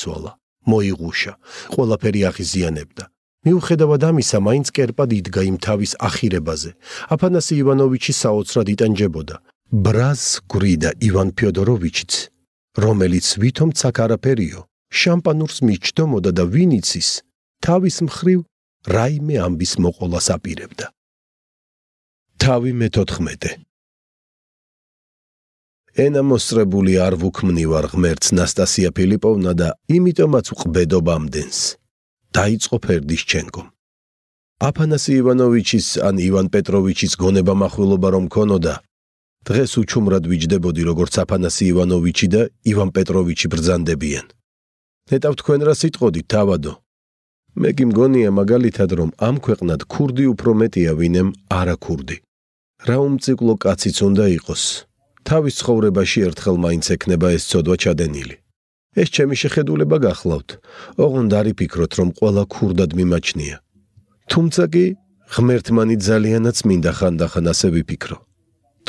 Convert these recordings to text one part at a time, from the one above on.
იცვალა, მოიღუშა, ყველაფერი აღიზიანებდა. მიუხედავად ამისა, მაინც კერპად იდგა იმ თავის ახირებაზე. აფანასი ივანოვიჩი საოცრად იტანჯებოდა. ბრაზ გრიდა ივან ფიოდოროვიჩიც, რომელიც ვითომც აქ არაფერიო, შამპანურს მიჩდომოდა და ვინიცის, თავის მხრივ რაიმე ამბის მოყოლას აპირებდა. თავი მე-14 ენამოსრებული არ ვუქმნივარ ღმერთს ნასტასია ფილიპოვნა და იმიტომაც უყბედობამდენს დაიწყო ფერდიშჩენკო აფანასი ივანოვიჩის ან ივან პეტროვიჩის გონება מחვილობა რომ ქონოდა დღეს უჩუმრად ვიჯდებოდი როგორც აფანასი ივანოვიჩი და ივან პეტროვიჩი ბრძანდებიან ნეტავ თქვენ რა სიტყოდი თავადო მე კი მგონია მაგალითად რომ ამ ქვეყნად ქურდი უფრო მეტია ვინემ არა ქურდი რა უმციკლო კაციც უნდა იყოს თავის ცხოვრებაში ერთხელ მაინც ექნება ეს ცოდვა ჩადენილი. ეს ჩემი შეხედულება გახლავთ. ოღონდ არიფიქროთ, რომ ყველა ქურდად მიმაჩნია. თუმცა კი ღმერთმანი ძალიანაც მინდა ხანდახან ასე ვიფიქრო.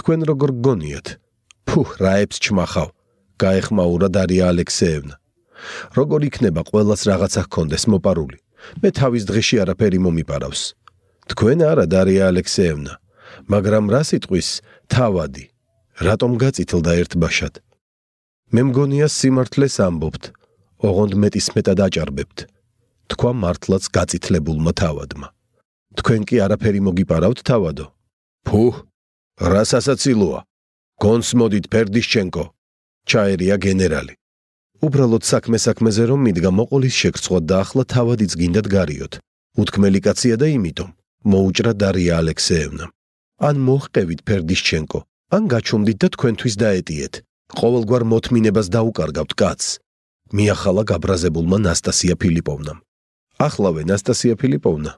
თქვენ როგორ გგონიათ? ფუ, რაებს ჩმახავ. გაეხმაურა დარია ალექსეევნა. როგორ იქნება ყოველს რაღაცა ჰქონდეს მოპარული? მე თავის დღეში არაფერი მომიპარავს. თქვენ არა დარია ალექსეევნა, მაგრამ რა სიტყვის თავადი? რატომ გაწითილდა ერთ ბაშად? მე მგონია სიმართლეს ამბობთ, ოღონდ მეტის მეტად აჭარბებთ. თქვა მართლაც გაწითლებულმა თავადმა. თქვენ კი არაფერი მოგიპარავთ თავადო. ფუ, რასასაცილოა. გონს მოდით ფერდიშჩენკო. ჩაერია გენერალი. უბრალოდ საქმე საქმეზე რომ მიდგა მოყოლის შეგრძღვა და ახლა თავადიც გინდათ გარიოთ. უთქმელი კაცია და იმითო. მოუჭრა დარია ალექსეევნა. ან მოხყევით ფერდიშჩენკო, ან გაჩუმდით და თქვენთვის დაეტიეთ. ყოველგვარ მოთმინებას დაუკარგავთ კაც. მიახალა გაბრაზებულმა ნასტასია ფილიპოვნამ. ახლავე ნასტასია ფილიპოვნა.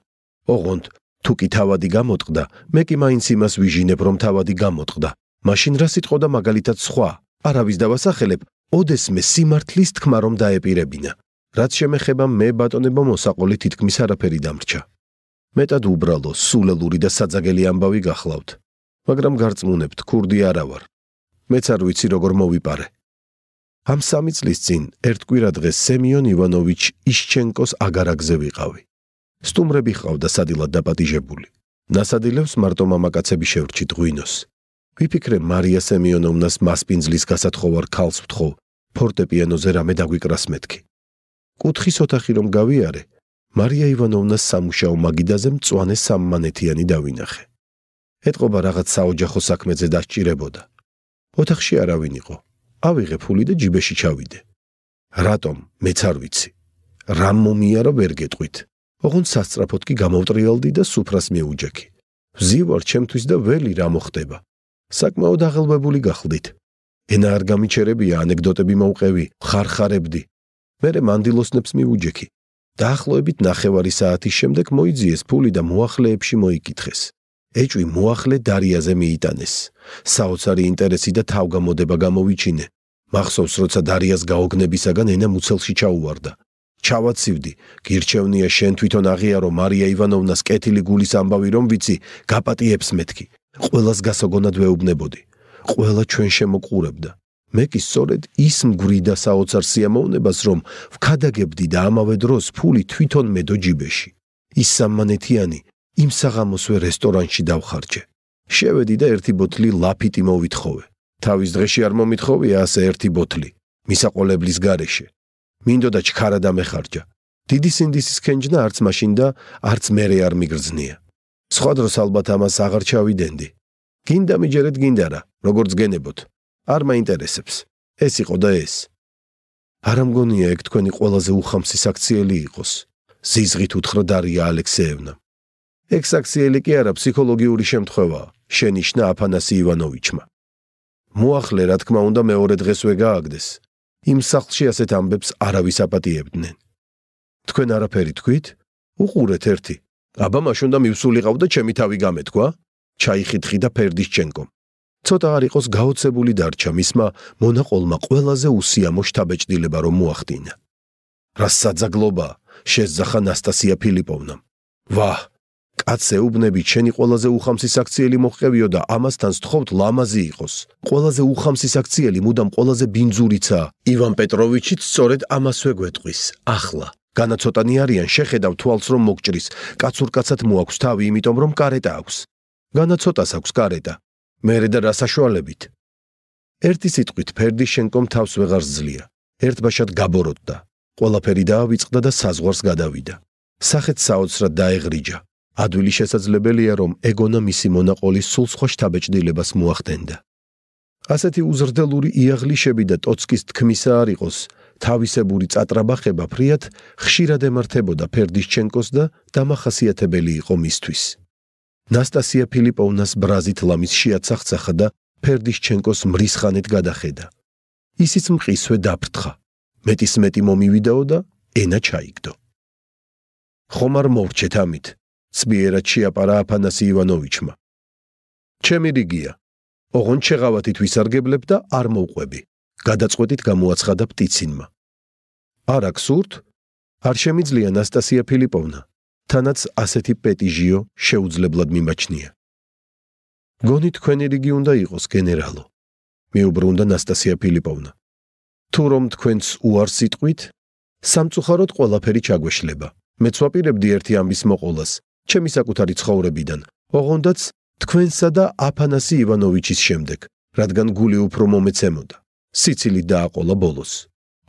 ოღონდ თუ კი თავადი გამოტყდა, მე კი მაინც იმას ვიჟინებ, რომ თავადი გამოტყდა. მაშინ რა სიტყვა და მაგალითად სხვა? არავის დავასახელებ, ოდესმე სიმართლის თქმა რომ დაეპირებინა. რაც შემეხება მე ბატონებო მოსაყოლი თითქმის არაფერი დამრჩა. მეტად უბრალო, სულელური და საძაგელი ამბავი გახლავთ. მაგრამ გარწმუნებთ, ქურდი არა ვარ. მეც არ ვიცი როგორ მოვიპარე. ამ სამი წლის წინ ერთ კვირა დღეს სემიონ ივანოვიჩ ისჩენკოს აგარაგზე ვიყავი. სტუმრები ხავდა სადილად დაპატიჟებული. ნასადილებს მარტო მამაკაცები შევრჩი დღვინოს. ვიფიქრე მარია სემიონოვნას მასპინძლის გასათხოვარ ქალს ვთხოვ, ფორტეპიანოზე რამე დაგვიკრას მეთქი. კუთხის ოთახი რომ გავიარე, მარია ივანოვნას სამუშაო მაგიდაზე მწوانه სამმანეთიანი დავინახე. ეტყობა რაღაც საოჯახო საქმეზე დასჭირებოდა. ოთახში არავინ იყო. ავიღე ფული და ჯიბეში ჩავიდე. რატომ მეც არ ვიცი. რამ მომიარა ვერ გეტყვით. ოღონდ სასწრაფოდ კი გამოვტრიალდი და სუფრას მეუჯექი. ვზივარ ჩემთვის და ველი რა მოხდება. საკმაოდ აღელვებული გახლდით. ენა არ გამიჩერებია, ანეკდოტები მოუყევი, ხარხარებდი. მერე მანდილოსნებს მიუჯექი. დაახლოებით 9:00 საათის შემდეგ მოიძიეს ფული და მოახლეებში მოიკითხეს. ეჭვი მოახლე დარიაზე მიიტანეს. საოცარი ინტერესი და თავგამოდება გამოვიჩინე. მახსოვს, როცა დარიას გაოგნებისაგან ენა მუცელში ჩაუვარდა. ჩავაცივდი, გირჩევნია შენ თვითონ აღიარო მარია ივანოვნას კეთილი გულის ამბავი, რომ ვიცი, გაპატიებს მეთქი. ყოველას გასაგონად ვეუბნებოდი. ყოლა ჩვენ შემოყურებდა. მე კი სწორედ ის მგვრიდა საოცარ სიამოვნებას, რომ ვქადაგებდი და ამავე დროს ფული თვითონ მე დოჯიბეში. ის სამანეთიანი, იმ საღამოსვე რესტორანში დავხარჯე. შევედი და ერთი ბოთლი ლაფიტი მოვითხოვე. თავის დღეში არ მომითხოვია ასე ერთი ბოთლი მისაყოლებლის გარეშე. მინდოდა ჩქარა და მეხარჯა. დიდი სინდისის კენჯნა არც მაშინ და არც მერე არ მიგრძნია. სხვა დროს ალბათ ამას აღარ ჩავიდენდი. გინდა მიჯერეთ გინდა რა, როგორ ძგენებოთ. არ მაინტერესებს. ეს იყო და ეს. არ ამგონია ეგ თქვენი ყველაზე უხამსი საქციელი იყოს. ზიზღით უთხრა დარია ალექსეევნა. ექსაქციელი კი არა ფსიქოლოგიური შემთხვევაა, შენიშნა აფანასი ივანოვიჩმა. მოახლე, რა თქმა უნდა, მეორე დღესვე გააგდეს. იმ სახლში ასეთ ამბებს არავის აპატიებდნენ. თქვენ არაფერი თქვით? უყურეთ ერთი. აბა მაშინ და მივსულიყავ და ჩემი თავი გამეთქვა? ჩაიხიტხი და ფერდიშჩენკომ. ცოტა არ იყოს გაოცებული დარჩა მისმა მონაყოლმა ყველაზე უსიამო შთაბეჭდილება რომ მოახდინა. რას საძაგლობა შეძახა ნასტასია ფილიპოვნამ. ვაჰ, კაცე უბნები ჩენი ყველაზე უხამსი საქციელი მოხყევიო და ამასთან სთხოვთ ლამაზი იყოს ყველაზე უხამსი საქციელი მუდამ ყველაზე ბინძურიცა ივან პეტროვიჩიც სწორედ ამასვე გვეტყვის ახლა განაცოტანი არიან შეხედავ თვალს რომ მოგჭრის კაცურკაცად მოაქვს თავი იმიტომ რომ კარეტა აქვს განაცოტას აქვს კარეტა მერე და რასაშოალებით ერთი სიტყვით ფერდიშენკომ თავს ვეღარ ზლია ერთბაშად გაბოროტდა ყველაფერი დაავიწყდა და საზღვარს გადავიდა სახეც საოცრად დაეღრიჯა ადვილი შესაძლებელია, რომ ეგონა მისი მონაყოლი სულ სხვა შთაბეჭდილებას მოახდენდა. ასეთი უზრდელური იაღლიშები და ტოცკის თქმისა არ იყოს, თავისებური წატრაბახება ფრიად ხშირად ემართებოდა ფერდიშჩენკოს და დამახასიათებელი იყო მისთვის. ნასტასია ფილიპოვნას ბრაზით ლამის შეაცახცახა და ფერდიშჩენკოს მრისხანეთ გადახედა. ისიც მყისვე დაფრთხა. მეტისმეტი მომივიდაო და ენა ჩაიგდო. ხომ არ მოვრჩეთ ამით, სმიერად შეაპარა აფანასი ივანოვიჩმა. ჩემი რიგია. ოღონ შეღავათით ვისარგებლებ და არ მოუყვები. გადაწყვეტით გამოაცხადა პტიცინმა. არ აქვს ურთ? არ შემიძლია ნასტასია ფილიპოვნა, თანაც ასეთი პეტიჟიო შეუძლებლად მიმაჩნია. გონი თქვენი რიგი უნდა იყოს გენერალო. მეუბრუნდა ნასტასია ფილიპოვნა. თუ რომ თქვენს უარს იტყვით, სამწუხაროდ ყველაფერი ჩაგვეშლება. მეც ვაპირებდი ერთი ამის მოყოლას, ჩემი საკუთარი ცხოვრებიდან, ოღონდაც თქვენსა და აფანასი ივანოვიჩის შემდეგ, რადგან გული უფრო მომეცემოდა. სიცილი დააყოლა ბოლოს.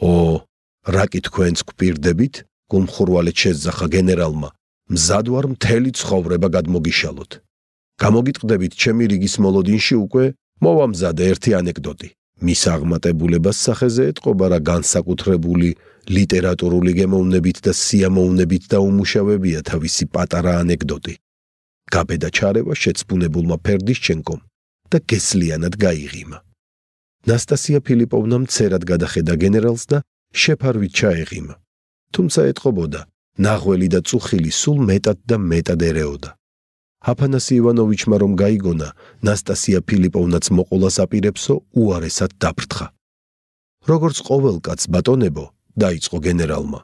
ო, რაკი თქვენს გპირდებით? გუმხურვალე შეძახა გენერალმა. მზად ვარ მთელი ცხოვრება გადმოგიშალოთ. გამოგიტყდებით ჩემი რიგის მოლოდინში უკვე მოვამზადე ერთი ანეკდოტი. მის აღმატებულებას სახეზე ეთყობა რა განსაკუთრებული ლიტერატურული გემოვნებით და სიამოვნებით დაუმუშავებია თავისი პატარა ანეკდოტი. გაბედა ჩარევა შეცბუნებულმა ფერდიშჩენკომ და გესლიანად გაიღიმა. ნასტასია ფილიპოვნა მცერად გადახედა გენერალს და შეფარვით ჩაეღიმა. თუმცა ეთყობოდა, ნაღველი და წუხილი სულ მეტად და მეტად ერეოდა. აფანასი ივანოვიჩმა რომ გაიგონა, ნასტასია ფილიპოვნაც მოყოლას აპირებსო უარესად დაფრთხა. როგორც ყოველ კაც ბატონებო, დაიწყო გენერალმა.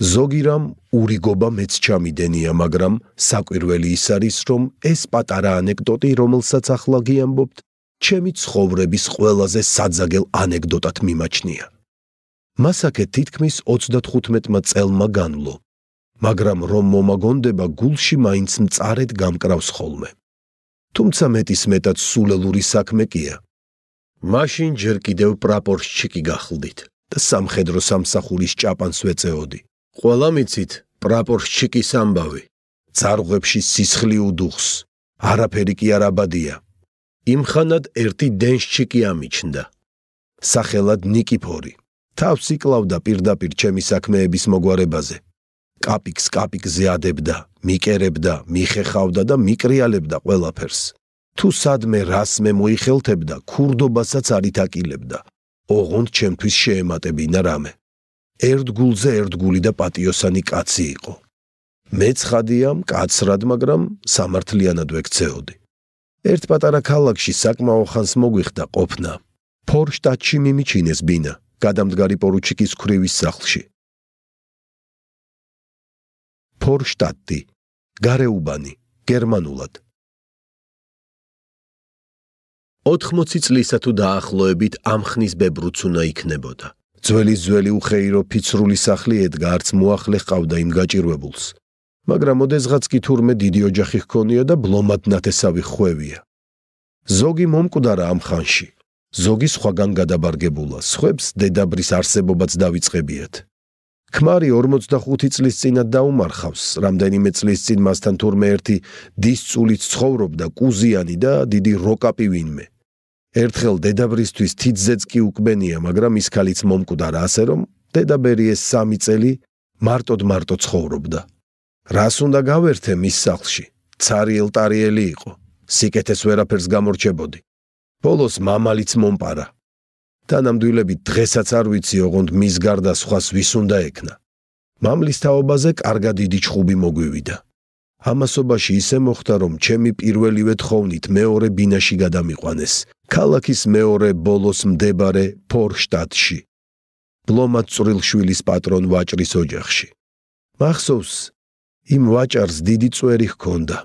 ზოგირამ ურიგობა მეც ჩამიდენია, მაგრამ საკვირველი ის არის, რომ ეს პატარა ანეკდოტი, რომელსაც ახლა გიამბობთ, ჩემი ცხოვრების ყველაზე საძაგელ ანეკდოტად მიმაჩნია. მასაკე თითქმის 35-მა წელმა განლო, მაგრამ რომ მომაგონდება გულში მაინც მწარედ გამკრავს ხოლმე. თუმცა მეტის მეტად სულელური საქმე კია. მაშინ ჯერ კიდევ პროპორციკი გახლდით. და სამხედრო სამსახურის ჭაპანს ვეწეოდი. ყველა მიცით, პრაპორშჩიკის ამბავი, ძარღვებში სისხლი უდუხს, არაფერი კი არ აბადია. იმხანად ერთი დენშჩიკი ამიჩნდა. სახელად ნიკიფორი. თავს იკლავდა პირდაპირ ჩემი საქმეების მოგვარებაზე. კაპიკს კაპიკზე ადებდა, მიკერებდა, მიხეხავდა და მიკრიალებდა ყველაფერს. თუ სადმე რასმე მოიხელთებდა, ქურდობასაც არითაკილებდა, ოღონდ ჩემთვის შეემატებინა რამე. ერთგულზე ერთგული და პატიოსანი კაცი იყო. მე ცხადია მკაცრად, მაგრამ სამართლიანად ვექცეოდი. ერთ პატარა ქალაქში საკმაო ხანს მოგვიხდა ყოფნა. ფორშტატში მიმიჩინეს ბინა, გადამდგარი პორუჩიკის ქრივის სახლში. ფორშტატი, გარეუბანი, გერმანულად 80 წლისა თუ დაახლოებით ამ ხნის ბებრუც უნდა იქნებოდა. ძველი ძველი უხეირო ფიცრული სახლი ედგა არც მოახლე ყავდა იმ გაჭირვებულს. მაგრამ ოდესღაც კი თურმე დიდი ოჯახი ჰქონია და ბლომად ნათესავი ხვევია. ზოგი მომკვდარა ამ ხანში. ზოგი სხვაგან გადაბარგებულა, სხვებს დედაბრის არსებობაც დავიწყებიათ. ქმარი 45 წლის წინა დაუმარხავს, რამდენიმე წლის წინ მასთან თურმე ერთი დისწულით ცხოვრობდა კუზიანი და დიდი როკაპი ვინმე. ერთხელ დედაბრისთვის თითზეც კი უკბენია, მაგრამ ის ხალიც მომკვდარა ასე რომ დედაბერი ეს სამი წელი მარტოდ მარტო ცხოვრობდა. რას უნდა გავერთე მის სახლში? цаრიელ ტარიელი იყო. სიკეთეს ვერაფერს გამორჩებოდი. ბოლოს მამალიც მომპარა. თანამდვილები დღესაც არ ვიცი ოღონდ მის გარდა სხვას ვის უნდა ეკნა. მამლის თაობაზე კარგად დიდი ჩხუბი მოგვივიდა. ამასობაში ისე მოხდა, რომ ჩემი პირველივე თხოვნით მეორე ბინაში გადამიყვანეს, ქალაქის მეორე ბოლოს მდებარე ფორშტატში. ბლომად წრილშვილის პატრონ ვაჭრის ოჯახში. მახსოვს, იმ ვაჭარს დიდი წვერი ჰქონდა.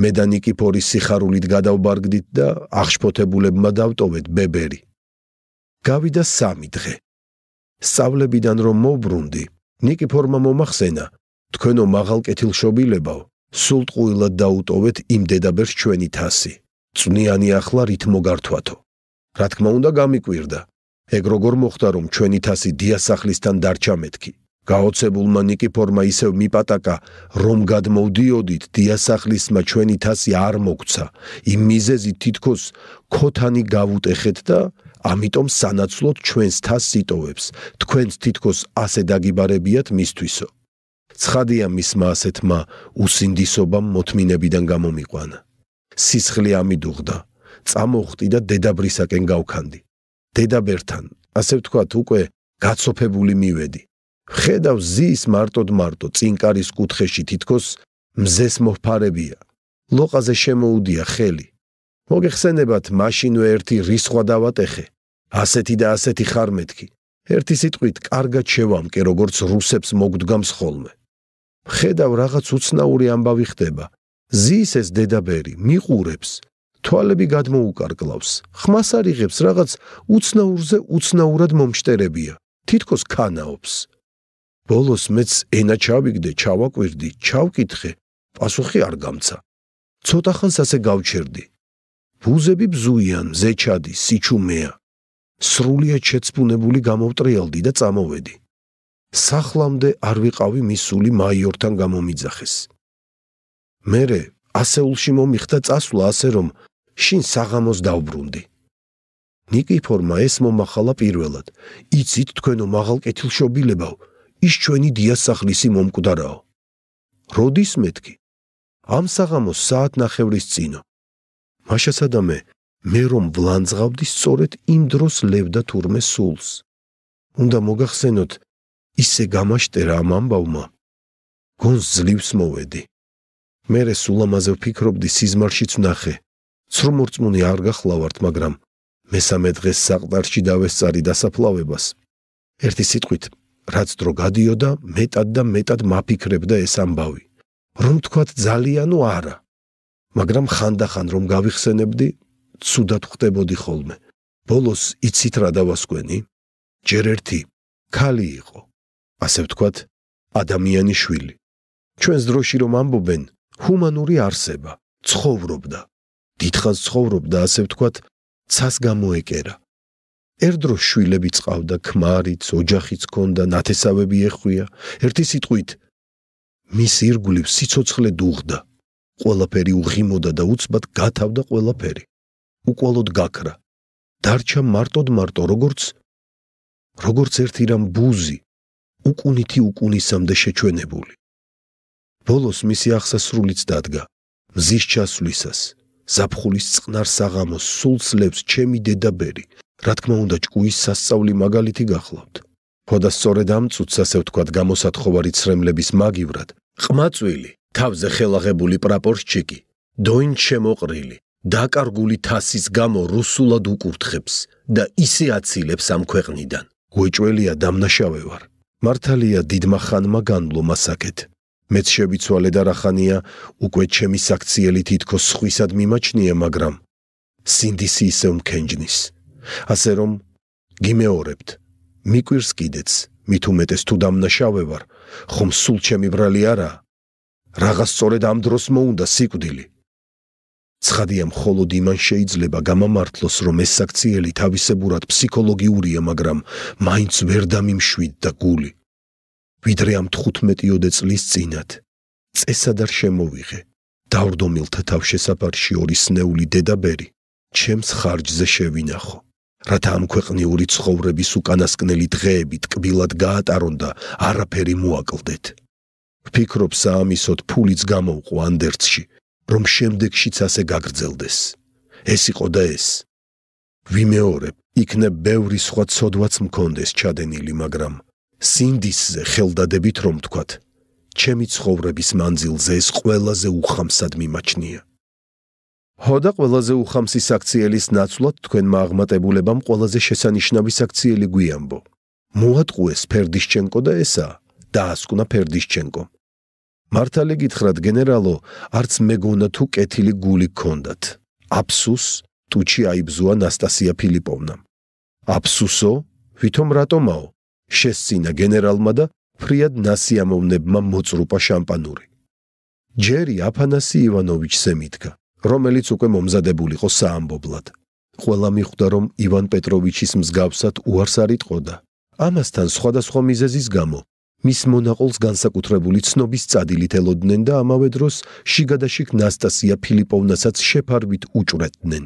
მე და ნიკიფორის სიხარულით გადავბარგდით და აღშფოთებულებმა დავტოვეთ ბებერი. გავიდა სამი დღე. სწავლებიდან რომ მოვბრუნდი, ნიკიფორმა მომახსენა, თქვენო მაღალკეთილშობილებო, სულ ტყუილად დაუტოვეთ იმ დედაბერს ჩვენი თასი. წვნიანი ახლა რით მოგართვათო. რა თქმა უნდა გამიკვირდა. ეგ როგორ მოხდა რომ ჩვენი თასი დიასახლისთან დარჩა მეთქი? გაოცებულმა ნიკიფორმა ისევ მიპატაკა, რომ გადმოვდიოდით დიასახლისმა ჩვენი თასი არ მოგცა. იმ მიზეზით თითქოს ქოთანი გავუტეხეთ და ამიტომ სანაცვლოდ ჩვენს თასს იტოვებს. თქვენ თითქოს ასე დაგიბარებიათ მისთვისო. ცხადია მისმა ასეთმა უსინდისობამ მოთმინებიდან გამომიყვანა. სისხლი ამიდუღდა, წამოხტი და დედაბრისაკენ გავქანდი. დედაბერთან, ასე ვთქვათ, უკვე გაცოფებული მივედი. ხედავ ზის მარტოდ მარტო წინკარის კუთხეში თითქოს მზეს მოფარებია. ლოყაზე შემოუდია ხელი. მოგეხსენებათ, მაშინვე ერთი რისხვა დავატეხე. ასეთი და ასეთი ხარ მეთქი. ერთი სიტყვით, კარგად შევამკე, როგორც რუსებს მოგდგამს ხოლმე. ხედავ რაღაც უცნაური ამბავი ხდება. ზის ეს დედაბერი, მიყურებს, თვალები გადმოუკარგლავს, ხმას არიღებს რაღაც უცნაურზე უცნაურად მომშტერებია. თითქოს ქანაობს. ბოლოს მეც ენა ჩავიგდე, ჩავაკვირდი, ჩავკითხე, პასუხი არ გამცა. ცოტა ხანს ასე გავჩერდი. ბუზები ბზუიან, ზეჩადი, სიჩუმეა. სრულიად შეცბუნებული გამოვტრიალდი და წამოვედი. სახლამდე არ ვიყავი მისული მაიორთან გამომიძახეს. მერე ასეულში მომიხდა წასვლა ასე რომ შინ საღამოს დავბრუნდი. ნიკიფორმა ეს მომახალა პირველად. იცით თქვენო მაღალ კეთილშობილებავ, ის ჩვენი დიასახლისი მომკვდარაო. როდის მეთქი? ამ საღამოს საათ ნახევრის წინო. მაშასადამე მე რომ ვლანძღავდი სწორედ იმ დროს ლევდა თურმე სულს. უნდა მოგახსენოთ, ისე გამაშტერა ამ ამბავმა გონს ზლივს მოვედი მერე სულამაზე ვფიქრობდი სიზმარშიც ნახე ცრუმორწმუნი არ გახლავართ მაგრამ მესამე დღეს საყდარში დავესწარი დასაფლავებას ერთი სიტყვით რაც დრო გადიოდა მეტად და მეტად მაფიქრებდა ეს ამბავი რომ თქვათ ძალიანო არა მაგრამ ხანდახან რომ გავიხსენებდი ცუდად ხდებოდი ხოლმე ბოლოს იცით რა დავასკვენი ჯერ ერთი ქალი იყო ასე ვთქვათ, ადამიანის შვილი. ჩვენს დროში რომ ამბობენ, ჰუმანური არსება, ცხოვრობდა. დიდხანს ცხოვრობდა, ასე ვთქვათ, ცას გამოეკერა. ერთდრო შვილები წყავდა, ქმარიც, ოჯახიც ჰქონდა, ნათესავები ეხვია. ერთი სიტყვით, მის ირგვლივ სიцоცხლე დუღდა. ყველაფერი უღიმოდა და უცბად გათავდა ყველაფერი. უყолоდ გაქრა. დარჩა მარტოდ მარტო როგორც როგორც ერთი რამ ბუზი უკუნითი უკუნისამდე შეჩვენებული. ბოლოს მისი ახსასრულიც დადგა, მზის ჩასვლისას, ზაფხულის წყნარ საღამოს სულსლებს ჩემი დედაბერი, რა თქმა უნდა ჭკუის სასწაული მაგალითი გახლავთ. ხოდა სწორედ ამ წუთს ასე ვთქვათ გამოსათხოვარი ცრემლების მაგივრად, ყმაწვილი, თავზე ხელაღებული პროპორციკი, დოინ შემოყრილი, დაკარგული თასის გამო რუსულად უკურთხებს და ისე აცილებს ამ ქვეყნიდან. გუეჭველია დამნაშავე ვარ. მართალია დიდმა ხანმა განლომა საკეთ მეც შევიცვალე და რახანია უკვე ჩემი საქციელი თითქოს სხვისად მიმაჩნია მაგრამ სინდისი ისევ მქენჯნის ასე რომ გიმეორებთ მიკვირს კიდეც მით უმეტეს თუ დამნაშავე ვარ ხომ სულ ჩემი ბრალი არა რაღაც სწორედ ამ დროს მოუნდა სიკვდილი ცხადია მხოლოდ იმან შეიძლება გამამართლოს რომ ეს საქციელი თავისებურად ფსიქოლოგიურია მაგრამ მაინც ვერ დამიმშვიდდა გული ვიდრე ამ 15-იოდე წლის წინათ წესადარ შემოვიღე დავრდომილთა თავშესაფარში ორი სნეული დედაბერი ჩემს ხარჯზე შევინახო რათა ამ ქვეყნიური ცხოვრების უკანასკნელი დღეები ტკბილად გაატარონ და არაფერი მოაკლდეთ ვფიქრობ საამისოთ ფულიც გამოვყო ანდერცში რომ შემდეგშიც ასე გაგრძელდეს. ეს იყო და ეს. ვიმეორებ, იქნებ ბევრი სხვა ცოდვაც მქონდეს ჩადენილი, მაგრამ სინდისზე ხელდადებით რომ თქვათ, ჩემი ცხოვრების მანძილზე ეს ყველაზე უხამსად მიმაჩნია. ხოდა ყველაზე უხამსი საქციელის ნაცვლად თქვენმა აღმატებულებამ ყველაზე შესანიშნავი საქციელი გვიამბო. მოატყუეს ფერდიშჩენკო და ესა, დაასკვნა ფერდიშჩენკომ. მართალი გითხრათ გენერალო არც მეგონა თუ კეთილი გული ქონდათ აფსუს ტუჩი აიბზუა ნასტასია ფილიპოვნა აფსუსო ვითომ რატომაო შესცინა გენერალმა და ფრიად ნასიამოვნებმა მოწრუპა შამპანური ჯერი აფანასი ივანოვიჩს ემიდგა რომელიც უკვე მომზადებულიყო საამბობლად ყველა მიხვდა რომ ივან პეტროვიჩის მსგავსად უარს არიტყოდა ამასთან სხვადასხვა მიზეზის გამო მის მონაყოლს განსაკუთრებული ცნობის წადილით ელოდნენ და ამავე დროს შიგადაშიგ ნასტასია ფილიპოვნასაც შეფარვით უჭრეთდნენ.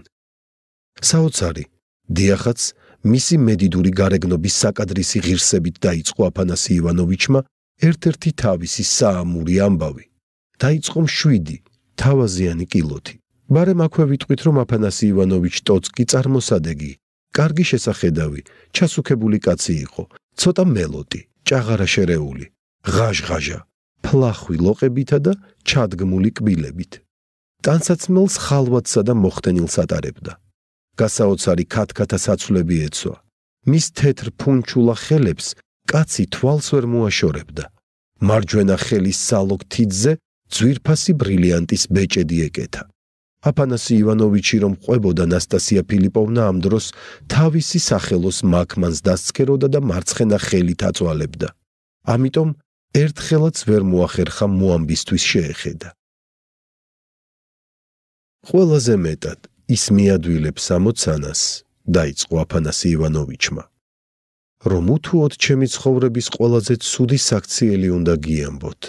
საოცარი დიახაც მისი მედიდური გარეგნობის საკადრისი ღირსებით დაიწყო აფანასი ივანოვიჩმა ერთ-ერთი თავისი საამური ამბავი. დაიწყო 7 თავაზიანი კილოთი. ბარე მაქვე ვიტყვით, რომ აფანასი ივანოვიჩი ტოცკი წარმოსადეგი, კარგი შესახედავი, ჩასუქებული კაცი იყო, ცოტა მელოტი. ჭაღარა შერეული, ღაჟღაჟა, ფლახვი ლოყებითა და ჩადგმული კბილებით. ტანსაცმელს ხალვაცსა და მოხდენილს ატარებდა. გასაოცარი ქათქათა საცვლები ეცვა. მის თეთრ ფუნჩულა ხელებს კაცი თვალს ვერ მოაშორებდა. მარჯვენა ხელის სალოქ თითზე ძვირფასი ბრილიანტის ბეჭედი ეკეთა. აფანასი ივანოვიჩი რომ ყვებოდა ნასტასია ფილიპოვნა ამ დროს თავისი სახელოს მაკმანს დასცქეროდა და მარცხენა ხელით აწვალებდა. ამიტომ ერთხელაც ვერ მოახერხა მოამბისთვის შეეხედა. ყველაზე მეტად ის მიადვილებს ამოცანას, დაიწყო აფანასი ივანოვიჩმა, რომ უთუოდ ჩემი ცხოვრების ყველაზე ცუდი საქციელი უნდა გიამბოთ.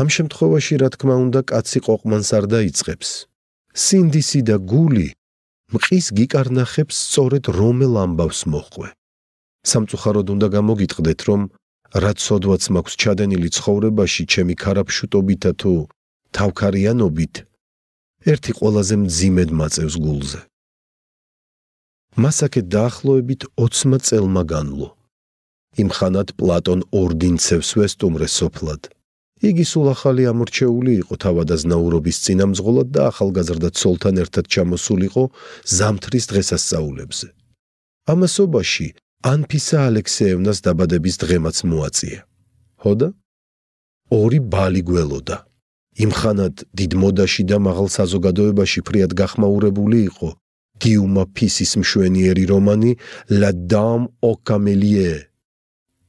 ამ შემთხვევაში რა თქმა უნდა კაცი ყოყმანს არ დაიწყებს, სინდისი და გული მყის გიკარნახებს სწორედ რომელ ამბავს მოხვე. სამწუხაროდ უნდა გამოგიტყდეთ, რომ რაც სოდვაც მაქვს ჩადენილი ცხოვრებაში, ჩემი ქარაფშუტობითა თუ თავქარიანობით, ერთი ყველაზე მძიმედ მაწევს გულზე. მასაკე დაახლოებით 80 წელმა განლო. იმხანად პლატონ ორდინცევს ვესტუმრე სოფლად. იგი სულ ახალი ამორჩეული იყო თავადაზნაურობის წინამძღოლად და ახალგაზრდა ცოლთან ერთად ჩამოსულიყო ზამთრის დღესასწაულებზე. ამასობაში ანფისა ალექსეევნას დაბადების დღემაც მოაწია. ხოდა ორი ბალი გველოდა. იმხანად დიდ მოდაში და მაღალ საზოგადოებაში ფრიად გახმაურებული იყო დიუმა ფისის მშვენიერი რომანი La Dame aux Camélies.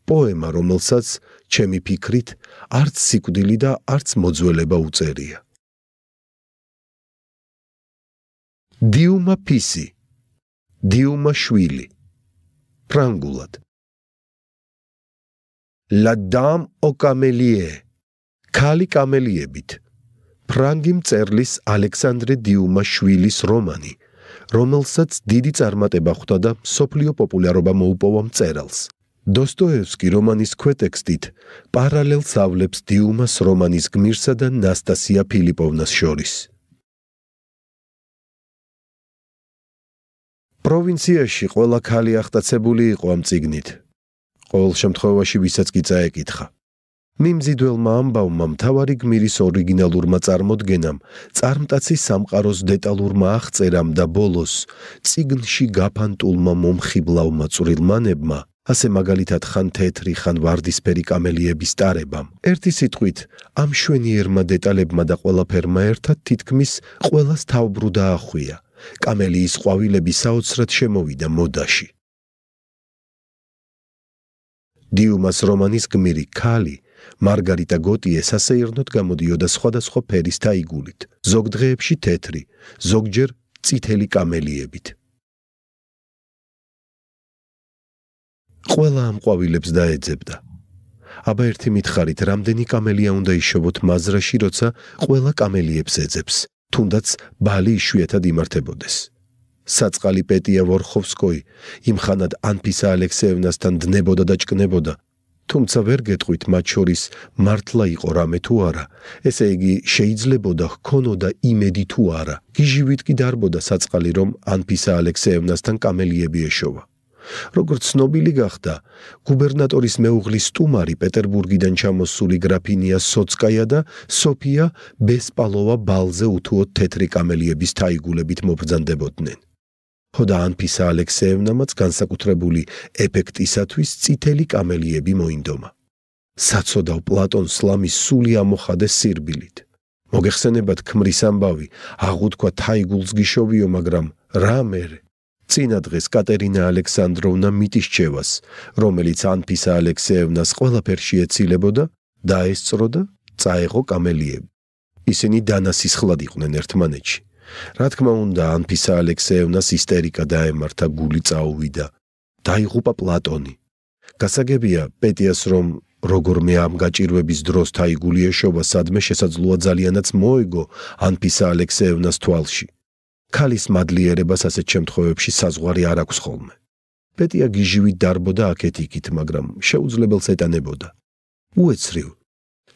პოემა, რომელსაც ჩემი ფიქრით, არც სიკვდილი და არც მოძველება უწერია. დიუმა ფისი. დიუმა შვილი. ფრანგულად. La dame au camélier. ქალი კამელიებით. ფრანგი მწერლის ალექსანდრე დიუმა შვილის რომანი. რომელსაც დიდი წარმატება ხვდა და სოფლიო პოპულარობა მოუპოვა მწერალს. დოსტოევსკი რომანის ქვეტექსტით პარალელს ავლებს დიუმას რომანის გმირსა და ნასტასია ფილიპოვნას შორის. პროვინციაში ყველა ხალი ახტაცებული იყო ამ ციგნით. ყოველ შემთხვევაში ვისაც კი წაეკითხა. მიმზიდველმა ამბავმა მთავარი გმირის ორიგინალურმა წარმოდგენამ წარმტაცის სამყაროს დეტალურმა აღწერამ და ბოლოს ციგნში გაფანტულმა მომხიბლავმა წვრილმანებმა ასე მაგალითად ხან თეთრი ხან ვარდისფერი კამელიების დარებამ. ერთი სიტყვით, ამ შვენიერმა დეტალებმა და ყველაფერმა ერთად თითქმის ყოველს თავბრუდა ახვია. კამელიის ყვავილები საოცრად შემოვიდა მოდაში. დიუმას რომანის გმირი ქალი მარგარიტა გოტიე სასეირნოდ გამოდიოდა სხვადასხვა ფერის თაიგულით. ზოგ დღეებში თეთრი, ზოგჯერ წითელი კამელიებით. ყველა ამ ყვავილებს დაეძებდა. აბა ერთი მითხარით, რამდენი კამელია უნდა იშოვოთ მაზრაში, როცა ყველა კამელიებს ეძებს, თუნდაც ბალი შუეთად იმართებოდეს. საწყალი პეტია ვორხოვსკოი იმხანად ანფისა ალექსეევნასთან დნებოდა და ჭკნებოდა. თუმცა ვერ გეტყვით მათ შორის მართლა იყო რამე თუ არა. ესე იგი შეიძლებოდა ჰქონოდა იმედი თუ არა. გიჟივით კი დარბოდა საწყალი რომ ანფისა ალექსეევნასთან კამელიები ეშოვა. როგორც ცნობილი გახდა გუბერნატორის მეუღლის სტუმარი პეტერბურგიდან ჩამოსული გრაფინია სოცკაია და სოფია ბესპალოვა ბალზე უთუოდ თეთრი კამელიების თაიგულებით მობრძანდებოდნენ ხოდა ანფისა ალექსეევნამაც განსაკუთრებული ეფექტისათვის წითელი კამელიები მოინდომა საცოდავ პლატონ სლამის სული ამოხადეს სირბილით მოგეხსენებათ ქმრის ამბავი აღუთქვა თაიგულს გიშოვიო მაგრამ რა მერე წინა დღეს კატერინა ალექსანდროვნა მიტიშჩევას, რომელიც ანფისა ალექსეევნას ყველაფერში ეცილებოდა, დაესწრო და წაეღო კამელიები. ისინი დანასის ხლად იყვნენ ერთმანეთში. რა თქმა უნდა, ანფისა ალექსეევნას ისტერიკა დაემართა გული წაუვიდა. დაიღუპა პლატონი. გასაგებია პეტიას რომ როგორმე ამ გაჭირვების დროს თაიგული ეშობა სადმე შესაძლოა ძალიანაც მოეგო ანფისა ალექსეევნას თვალში. ქალის მადლიერებას ასეთ შემთხვევებში საზღვარი არ აქვს ხოლმე. პეტია გიჟივით დარბოდა აკეთიკით, მაგრამ შეუძლებელს ეტანებოდა. უეცრივ,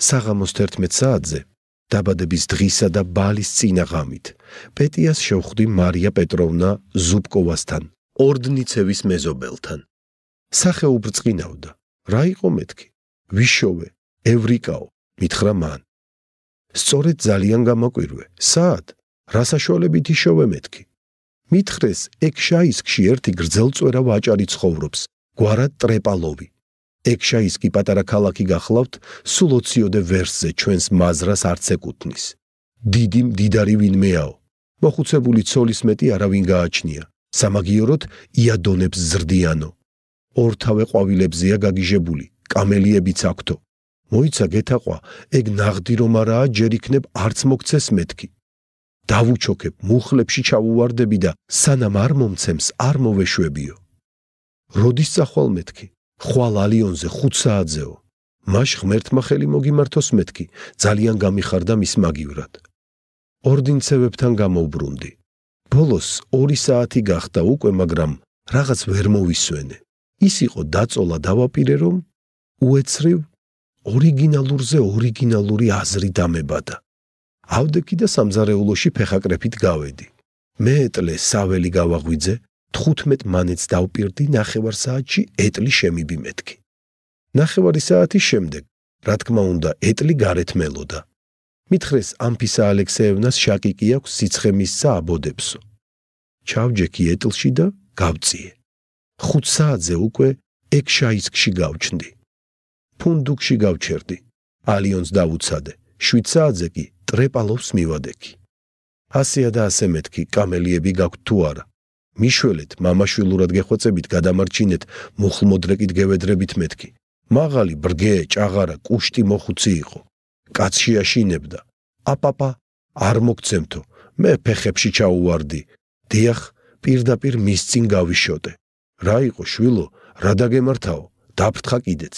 საღამოს 11 საათზე, დაბადების დღისა და ბალის წინაღამით, პეტიას შეხვდი მარია პეტროვნა ზუბკოვასთან, ორდნიცევის მეზობელთან. სახეუბრწინავდა: "რა იყო მეთქი? ვიშოვე, ევრიკაო?" მითხრა მან. "სწორედ ძალიან გამაკვირვე. საათი" რა საშუალებით იშოვე მეთქი? მითხრეს ექშაისკში ერთი გრძელწვერა ვაჭარი ცხოვრობს, გვარა ტრეპალოვი. ექშაისკი პატარა ქალაქი გახლავთ, სულ ოციოდე ვერსზე ჩვენს მაზრას არც ეკუთნის. დიდი მდიდარი ვინმეაო? მოხუცებული ცოლის მეტი არავინ გააჩნია. სამაგიეროდ იადონებს ზრდიანო. ორთავე ყვავილებზია გაგიჟებული, კამელიებიც აქვთო. მოიცა გეთაყვა, ეგ ნაღდი რომ არაა, ჯერ იქნებ არც მოგცეს მეთქი. დავუჩოქებ მუხლებში ჩავუواردები და სანამ არ მომცემს არ მოვეშვებიო. როდის წახვალ მეთქი? ხვალ ალიონზე 5 საათზეო. მაშ ღმერთმა ხელი მოგიმართოს მეთქი, ძალიან გამიხარდა მის მაგივრად. ორდინცევებთან გამოუბრუნდი. ბოლოს 2 საათი გახდა უკვე, მაგრამ რაღაც ვერ მოვისვენე. ის იყო დაწოლა დავაპირე რომ უეცრივ ორიგინალურზე ორიგინალური აზრი დამებადა. ავდექი და სამზარეულოში ფეხაკრეფით გავედი. მე ეტლე საველი გავაღვიძე, 15 მანეთს დავპირდი ნახევარ საათში ეტლი შემიბიმეთქი. ნახევარი საათის შემდეგ, რა თქმა უნდა, ეტლი გარეთ მელოდა. მithres ამფისა ალექსეევნას შაკიკი აქვს სიცხემისსა აბოდებსო. ჩავჯექი ეტლში და გავწიე. 5 საათზე უკვე ექშაისკში გავჩნდი. ფუნდუკში გავჩერდი. ალიონს დავუცადე. 7 საათზე კი ტრეპალოს მივადექი. ასია და ასე მეთქი, კამელიები გაქვთ თუ არა? მიშველეთ, მამაშვილურად გეხოცებით, გადამარჩინეთ, მუხლმოდრეკით გევედრებით მეთქი. მაღალი ბრგე, ჭაღარა, კუშტი მოხუცი იყო. კაცში აშინებდა. აპაპა, არ მოგცემთო. მე ფეხებში ჩაუვარდი. დიახ, პირდაპირ მის წინ გავიშოტე. რა იყო, შვილო, რა დაგემართაო? დაფრთხა კიდეც.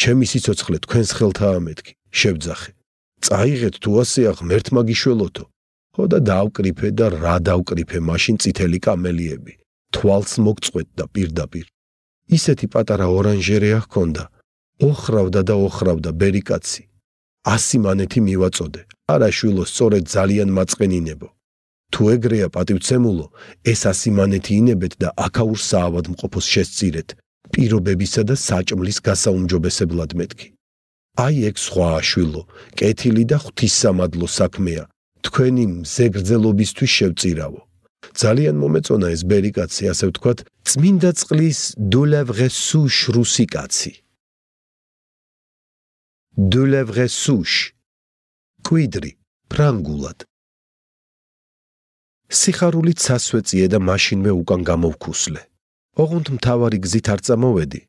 ჩემი სიცოცხლე თქვენს ხელთაა მეთქი. შევძახე. წაიღეთ თუ ასეა ღმერთმა გიშველოთო. ხო და დავკრიფე და რა დავკრიფე მაშინ წითელი კამელიები. თვალს მოგწყვეთ და პირდაპირ. ისეთი პატარა ორანჟერეა ჰქონდა. ოხრავდა და ოხრავდა ბერიკაცი. ასი მანეთი მივაწოდე. არა შვილო, სწორედ ძალიან მაწყენინებო. თუ ეგრეა პატივცემულო, ეს ასი მანეთი ინებეთ და აკაურს საავად მყოფოს შეცირეთ. პირობებისა და საჭმლის გასაუმჯობესებლად მეთქი. აი ეგ სხვა აშვილო, კეთილი და ღვთისამადლო საქმეა. თქვენი მზეგრძელობისთვის შევწირავო. ძალიან მომეწონა ეს ბერი კაცი, ასე ვთქვათ, წმინდა წყლის დულევღესუ შრუსი კაცი. დულევღესუშ კუიდრი ფრანგულად სიხარულით სასვეციე და მაშინვე უკან გამოვქუსლე. ოღონდ მთავარი გზით არ წამოვედი.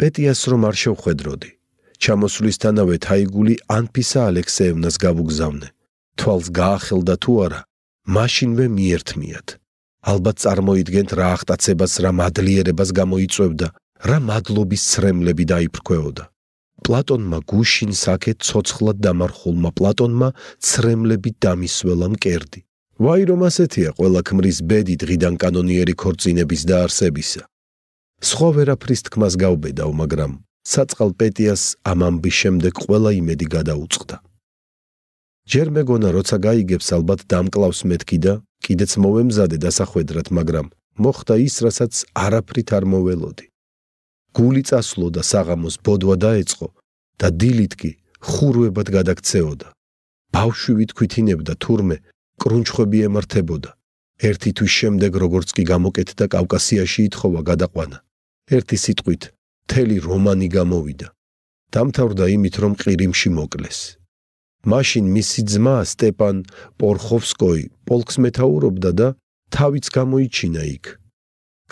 პეტიას რომ არ შევხედროდი. ჩამოსulisთანავე თაიგული ანფისა ალექსეევნას გავუგზავნე. თვალს გაახელდა თუ არა, მაშინვე მიერთმიათ. ალბათ წარმოიდგენთ რა ახტაცებას, რა მადლიერებას გამოიწევდა, რა მადლობის ცრემლები დაიფრქვეოდა. პლატონმა გუშინ საქე ცოცხლად დამარხულმა პლატონმა ცრემლები დამისველა მკერდი. ვაი რომ ასეთია ყველა ქმრის ბედი დღიდან კანონიერი ქორწინების დაარსებისა. სხვა ვერაფრის თქმას გავბედავ, მაგრამ საწყალპედიას ამ ამბის შემდეგ ყველა იმედი გადაუწყდა. ჯერ მეგონა როცა გაიგებს ალბათ დამკლავს მეთქი და კიდეც მოვემზადე დასახვედრად, მაგრამ მოხდა ის, რასაც არაფრით არ მოველოდი. გული წასლო და საღამოს ბოდვა დაეწყო და დილით კი ხურვებად გადაქცეოდა. ბავშვი ვითქვითინებდა თურმე, კრუნჩხები ემართებოდა. ერთი თვის შემდეგ როგორც კი გამოკეთდა კავკასიაში ეთხოვა გადაყვანა. ერთი სიტყვით მთელი რომანი გამოვიდა. დამთავრდა იმით, რომ ყირიმში მოკლეს. მაშინ მისი ძმა სტეპან პორხოვსკოი პოლკს მეთაურობდა და თავიც გამოიჩინა იქ.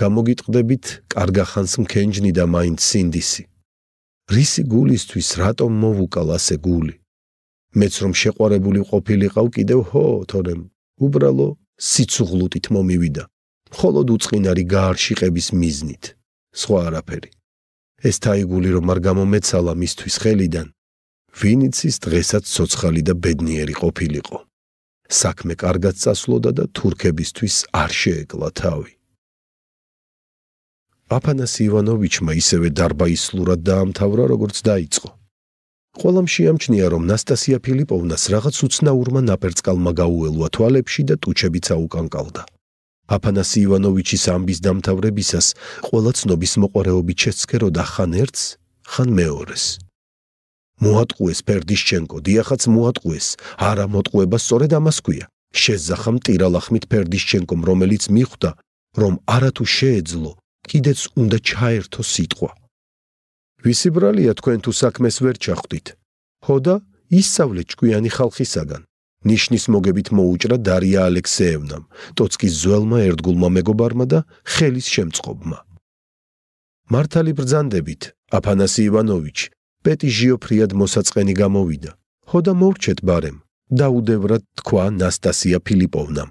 გამოგიტყდებით, კარგახანს მქენჯნი და მაინც სინდისი. რისი გულისთვის რატომ მოვუკალ ასე გული? მეც რომ შეყვარებული ყოფილიყავ კიდევ ჰო, თორემ უბრალო სიცუღლუტით მომივიდა. მხოლოდ უצინარი გაარშიყების მიზნით. სხვა არაფერი. ეს თაიგული რომ არ გამომეცალა მისთვის ხელიდან, ვინიცის დღესაც სოცხალი და ბედნიერი ყოფილიყო. საქმე კარგად წასულოდა და თურქებისთვის არ შეეკლა თავი. აფანასი ივანოვიჩმა ისევე დარბაისლურად დაამთავრა, როგორც დაიწყო. ყველამ შეამჩნია, რომ ნასტასია ფილიპოვნას რაღაც უცნაურმა ნაპერწკალმა გაუელვა თვალებში და ტუჩებიცა უკანკალდა. აფანასი ივანოვიჩის ამბის დამთავრებისას ყველა ცნობის მოყარეობი შეცქეროდა ხან ერთს, ხან მეორეს. მოატყუეს ფერდიშჩენკო, დიახაც მოატყუეს, არა მოტყუება სწორედ ამას ქვია. შეზახამ ტირალახმით ფერდიშჩენკომ, რომელიც მიხვდა, რომ არათუ შეეძლო, კიდეც უნდა ჩაერთო სიტყვა. ვისი ბრალია თქვენ თუ საქმეს ვერ ჩახვდით? ხო და ისავლე ჭკვიანი ხალხისაგან. ნიშნის მოგებით მოუჭრა დარია ალექსეევნამ, ტოცკის ძველმა ერთგულმა მეგობარმა და ხელის შემწყობმა. მართალი ბრძანდებით, აფანასი ივანოვიჩი, პეტი ჟიოფრიად მოსაწყენი გამოვიდა. ხო და მოურჩეთ ბარემ, დაუდევრად თქვა ნასტასია ფილიპოვნამ.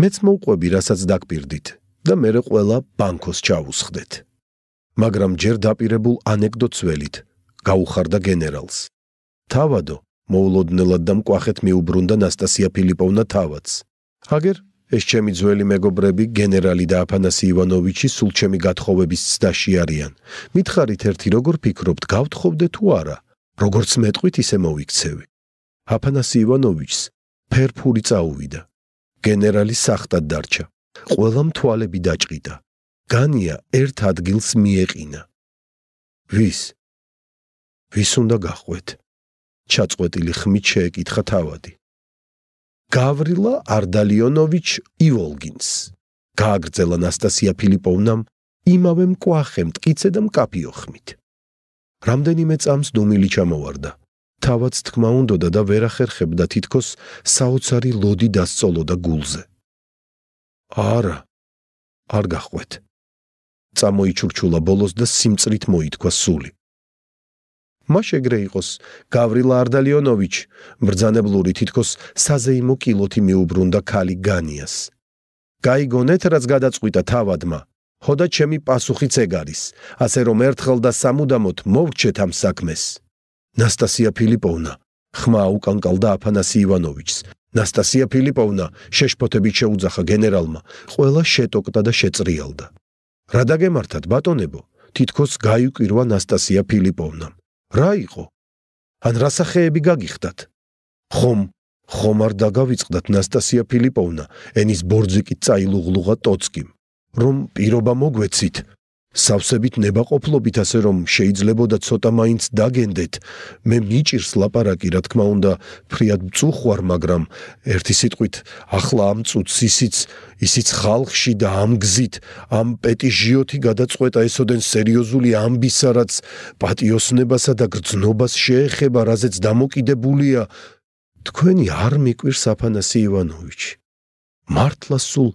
მეც მოუყვები, რასაც დაგპირდით და მეરે ყველა ბანკოს ჩავუსხდეთ. მაგრამ ჯერ დაპირებულ ანეკდოტს ველით, გაუხარდა გენერალს. თავადო, მოულოდნელად და მკვახეთ მიუბრუნდა ნასტასია ფილიპოვნა თავაც. აგერ ეს ჩემი ძველი მეგობრები, გენერალი და აფანასი ივანოვიჩი სულ ჩემი გათხოვების ცდაში არიან. მითხარით ერთი როგორ ფიქრობთ, გავთხოვდე თუ არა? როგორც მეტყვით ისე მოიქცევი. აფანასი ივანოვიჩს ფერფური წაუვიდა. გენერალი სახტად დარჩა. ყველა მთვალები დაჭიდა. განია ერთ ადგილს მიეყინა. ვის? ვის უნდა გახვეთ? ჩაწყვეტილი ხმით შეეკითხა თავადი. გავრილა არდალიონოვიჩ ივოლგინს. გააგრძელა ნასტასია ფილიპოვნამ იმავე მკვახე მткиცე და მკაფიო ხმით. რამდენიმე წამს დუმილი ჩამოვარდა. თავაც თქმა უნდა და ვერ ახერხებდა თითქოს საოცარი ლოდი დასწოლოდა გულზე. არა. არ გახვეთ. წამოიჩურჩულა ბოლოს და სიმწრით მოითქვა სული. მაშეგრე იყოს გავრილ არდალიონოვიჩ ბრძანებლური თითქოს საზეიმო კილოთი მეუბრუნდა ქალი განიას გაიგონეთ რაც გადაწყვიტა თავადმა ხოდა ჩემი პასუხიც ეგ არის ასე რომ ერთხელ და სამუდამოდ მოვრჩეთ ამ საქმეს ნასტასია ფილიპოვნა ხმა უკანკალდა აფანასი ივანოვიჩს ნასტასია ფილიპოვნა შეშფოთებით შეუძახა გენერალმა ყველა შეტოკდა და შეწრიალდა რა დაგემართათ ბატონებო თითქოს გაიკვირვა ნასტასია ფილიპოვნამ რა იყო? ან რა სახეები გაგიხდათ? ხომ, ხომ არ დაგავიწყდათ ნასტასია ფილიპოვნა, ენის ბორძიკი წაილუღლუღა ტოცკიმ, რომ პირობა მოგვეცით, სავსებით ნებაყოფლობით ასე რომ შეიძლებოდა ცოტა მაინც დაგენდეთ მე მიჭირს ლაპარაკი რა თქმა უნდა ფრიად წუხوار მაგრამ ერთი სიტყვით ახლა ამ წუთს ისიც ისიც ხალხში და ამ გზით ამ პეტიჟიოთი გადაწყვეტა ესოდენ სერიოზული ამბისა რაც პატიოსნებასა და გრძნობას შეეხება რაზეც დამოკიდებულია თქვენი არ მიკვირს აფანასი ივანოვიჩი მართლა სულ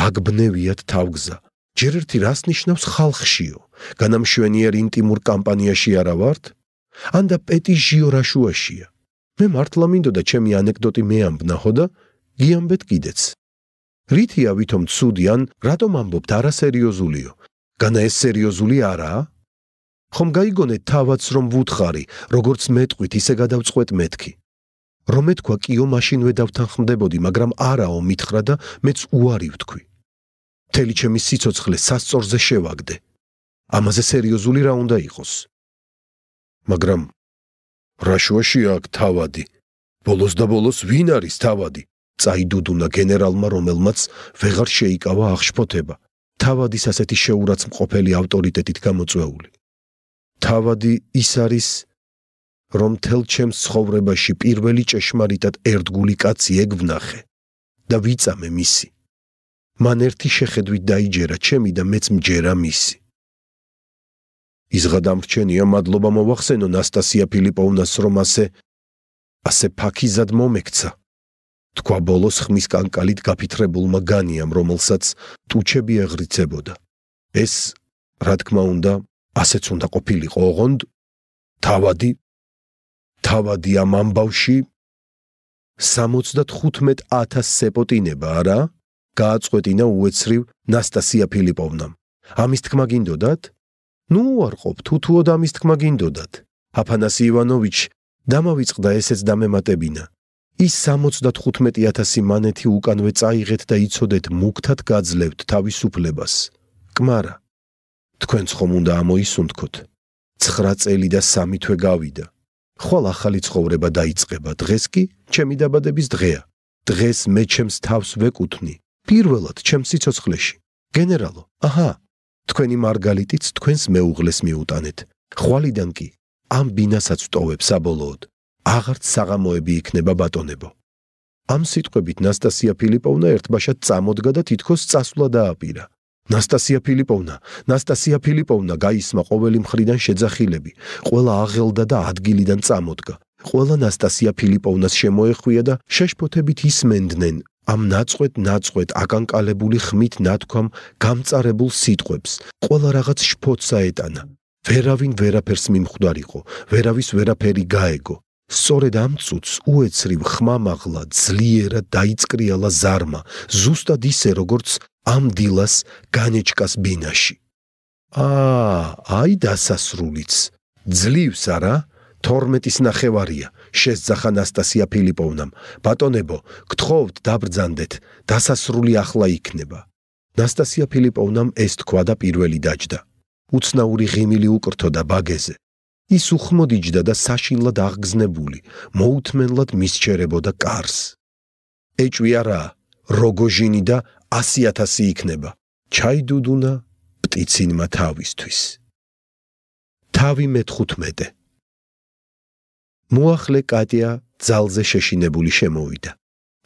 დაგბნევიათ თავგზა ჯერ ერთი რას ნიშნავს ხალხშიო? განამშვენიერ ინტიმურ კამპანიაში არა ვართ? ან და პეტი ჟიო რაშუაშია. მე მართლა მინდოდა ჩემი ანეკდოტი მეამბნა ხო და გიამბეთ კიდეც. რითია ვითომ ცუდიან, რატომ ამბობთ არასერიოზულიო? განა ეს სერიოზული არაა? ხომ გაიგონეთ თავაც რომ ვუთხარი, როგორც მეტყვით, ისე გადავწყვეტ მეთქი. რომ მეთქვა კიო მაშინვე დავთანხმდებოდი, მაგრამ არაო მითხრა და მეც უარი ვთქვი. მთელი ჩემი სიცოცხლე სასწორზე შევაგდე. ამაზე სერიოზული რა უნდა იყოს? მაგრამ რაშოში აქ თავადი? ბოლოს და ბოლოს ვინ არის თავადი? წაიდუდუნა გენერალმა, რომელმაც ვეღარ შეიკავა აღშფოთება. თავადის ასეთი შეურაცხმყოფელი ავტორიტეტით გამოწვეული. თავადი ის არის რომ თელ ჩემს ცხოვრებაში პირველი ჭეშმარიტად ერთგული კაცი ეგ ვნახე და ვიწამე მისი მან ერთი შეხედვით დაიჯერა ჩემი და მეც მჯერა მისი. იზღადამრჩენია მადლობა მოახსენო ნასტასია ფილიპოვნას რომ ასე ასე ფაქიზად მომექცა. თქვა ბოლოს ხმის კანკალით გაფიტრებულმა განიამ, რომელსაც ტუჩები ეღრიცებოდა. ეს, რა თქმა უნდა, ასეც უნდა ყოფილიყო, ოღონდ თავადი თავადი ამ ამბავში 75000 სეპოტინება, არა? გააწყვეტინა უეცრივ ნასტასია ფილიპოვნამ. ამის თქმა გინდოდათ? ნუ უარყოფ, თუთუოდ ამის თქმა გინდოდათ. აფანასი ივანოვიჩი დამავიწყდა ესეც დამემატებინა. ის 75000 მანეთი უკანვე წაიღეთ და იცოდეთ მუქთად გაძლევთ თავისუფლებას. კმარა. თქვენც ხომ უნდა ამოისუნთქოთ. 9 წელი და 3 თვე გავიდა. ხოლ ახალი ცხოვრება დაიწყება დღეს კი ჩემი დაბადების დღეა. დღეს მე ჩემს თავს ვეკუთვნი პირველად ჩემ სიცოცხლეში. გენერალო, აჰა, თქვენი მარგალიტიც თქვენს მეუღლეს მიუტანეთ. ხვალიდან კი ამ ბინასაც ვტოვებ საბოლოოდ. აღარც საღამოები იქნება ბატონებო. ამ სიტყვებით ნასტასია ფილიპოვნა ერთბაშად წამოდგა და თითქოს წასვლა დააპირა. ნასტასია ფილიპოვნა, ნასტასია ფილიპოვნა გაისმა ყოველი მხრიდან შეძახილები, ყველა აღელდა და ადგილიდან წამოდგა. ყველა ნასტასია ფილიპოვნას შემოეხვია და შეშფოთებით ისმენდნენ, ამ ნაწყვეტ ნაწყვეტ აგანკალებული ხმით ნათქვამ გამწარებულ სიტყვებს ყველა რაღაც შფოთსა ეტანა ვერავინ ვერაფერს მიმხვდარიყო ვერავის ვერაფერი გაეგო სწორედ ამ წუთს უეცრი ხმამაღლა ძლიერა დაიწკრიალა ზარმა ზუსტად ისე როგორც ამ დილას განეჭკას ბინაში აა აი დასასრულიც ძლივს არა 12-ის ნახევარია შეძახა ნასტასია ფილიპოვნამ. ბატონებო, გთხოვთ, დაბრძანდეთ, დასასრული ახლა იქნება. ნასტასია ფილიპოვნამ ეს თქვა და პირველი დაждდა. უცნაური ღიმილი უკრთოდა ბაგეზე. ის უხმოდიჯდა და საშილად აღგზნებული, მოუთმენლად მისჩერებოდა კარს. ეჭვი არა, როგოჟინი და 100000 იქნება. ჩაიდუდუნა პტიცინმა თავისთვის. თავი მე-15 მოახლე კატია ძალზე შეშინებული შემოვიდა.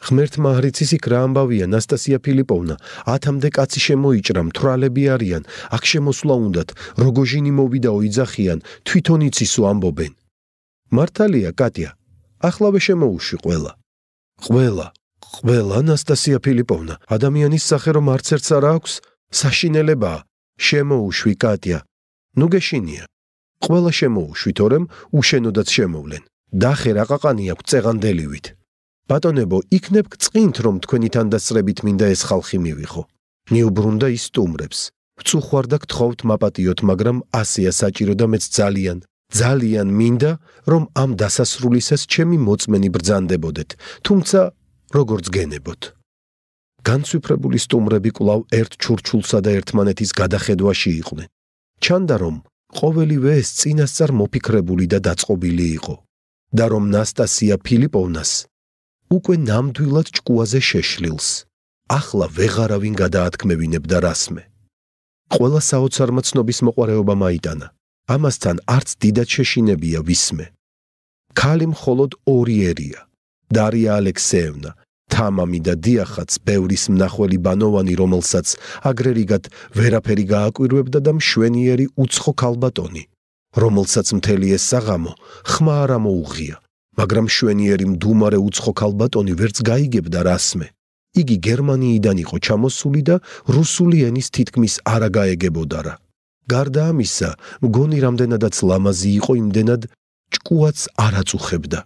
ღმერთმა არიც ის იქ რა ამბავია ნასტასია ფილიპოვნა, ათამდე კაცი შემოიჭრა, მთვრალები არიან, აქ შემოსვლა უნდათ, როგოჟინი მოვიდაო იძახიან, თვითონ იცისო ამბობენ. მართალია კატია, ახლავე შემოუში ყველა. ყველა, ყველა ნასტასია ფილიპოვნა, ადამიანის სახე რომ არც ერთს არ აქვს, საშინელება. შემოუშვი კატია. ნუ გეშინია. ყველა შემოუშვი, თორემ უშენოდაც შემოვლენ. დახერა ყაყანი აქვს წეგანდელივით. ბატონებო, იქნებ წყინთ რომ თქვენი თანდასწრებით მინდა ეს ხალხი მივიღო. მიუბრუნდა ის სტუმრებს. წუხვარდა გთხოვთ მაპატიოთ, მაგრამ ასია საჭირო და მეც ძალიან, ძალიან მინდა რომ ამ დასასრულისას ჩემი მოწმენი ბრძანდებოდეთ, თუმცა როგორც გენებოთ. განცვიფრებული სტუმრები კვლავ ერთ ჩურჩულსა და ერთმანეთის გადახედვაში იყვნენ. ჩანდა რომ ყოველივე ეს წინასწარ მოფიქრებული და დაწყობილი იყო. და რომ ნასტასია ფილიპოვნას უკვე ნამდვილად ჭკუაზე შეშლილს. ახლა ვეღარავინ გადაათქმევინებდა რასმე. ყველა საოცარმა ცნობის მოყარეობა მაიტანა. ამასთან არც დიდად შეშინებია ვისმე. ქალი მხოლოდ ორი ერია. დარია ალექსეევნა, თამამი და დიახაც ბევრის მნახველი ბანოვანი, რომელსაც აგრერიგად ვერაფერი გააკვირვებდა და მშვენიერი უცხო ქალბატონი. რომელსაც მთელი ეს საღამო ხმა არ ამოუღია, მაგრამ შვენიერი მდუმარე უცხო ქალბატონი ვერც გაიგებდა რასმე. იგი გერმანიიდან იყო ჩამოსული და რუსული ენის თითქმის არ აგაეგებოდა რა. გარდა ამისა, მგონი რამდენადაც ლამაზი იყო იმდენად ჭკუაც არაწუხებდა.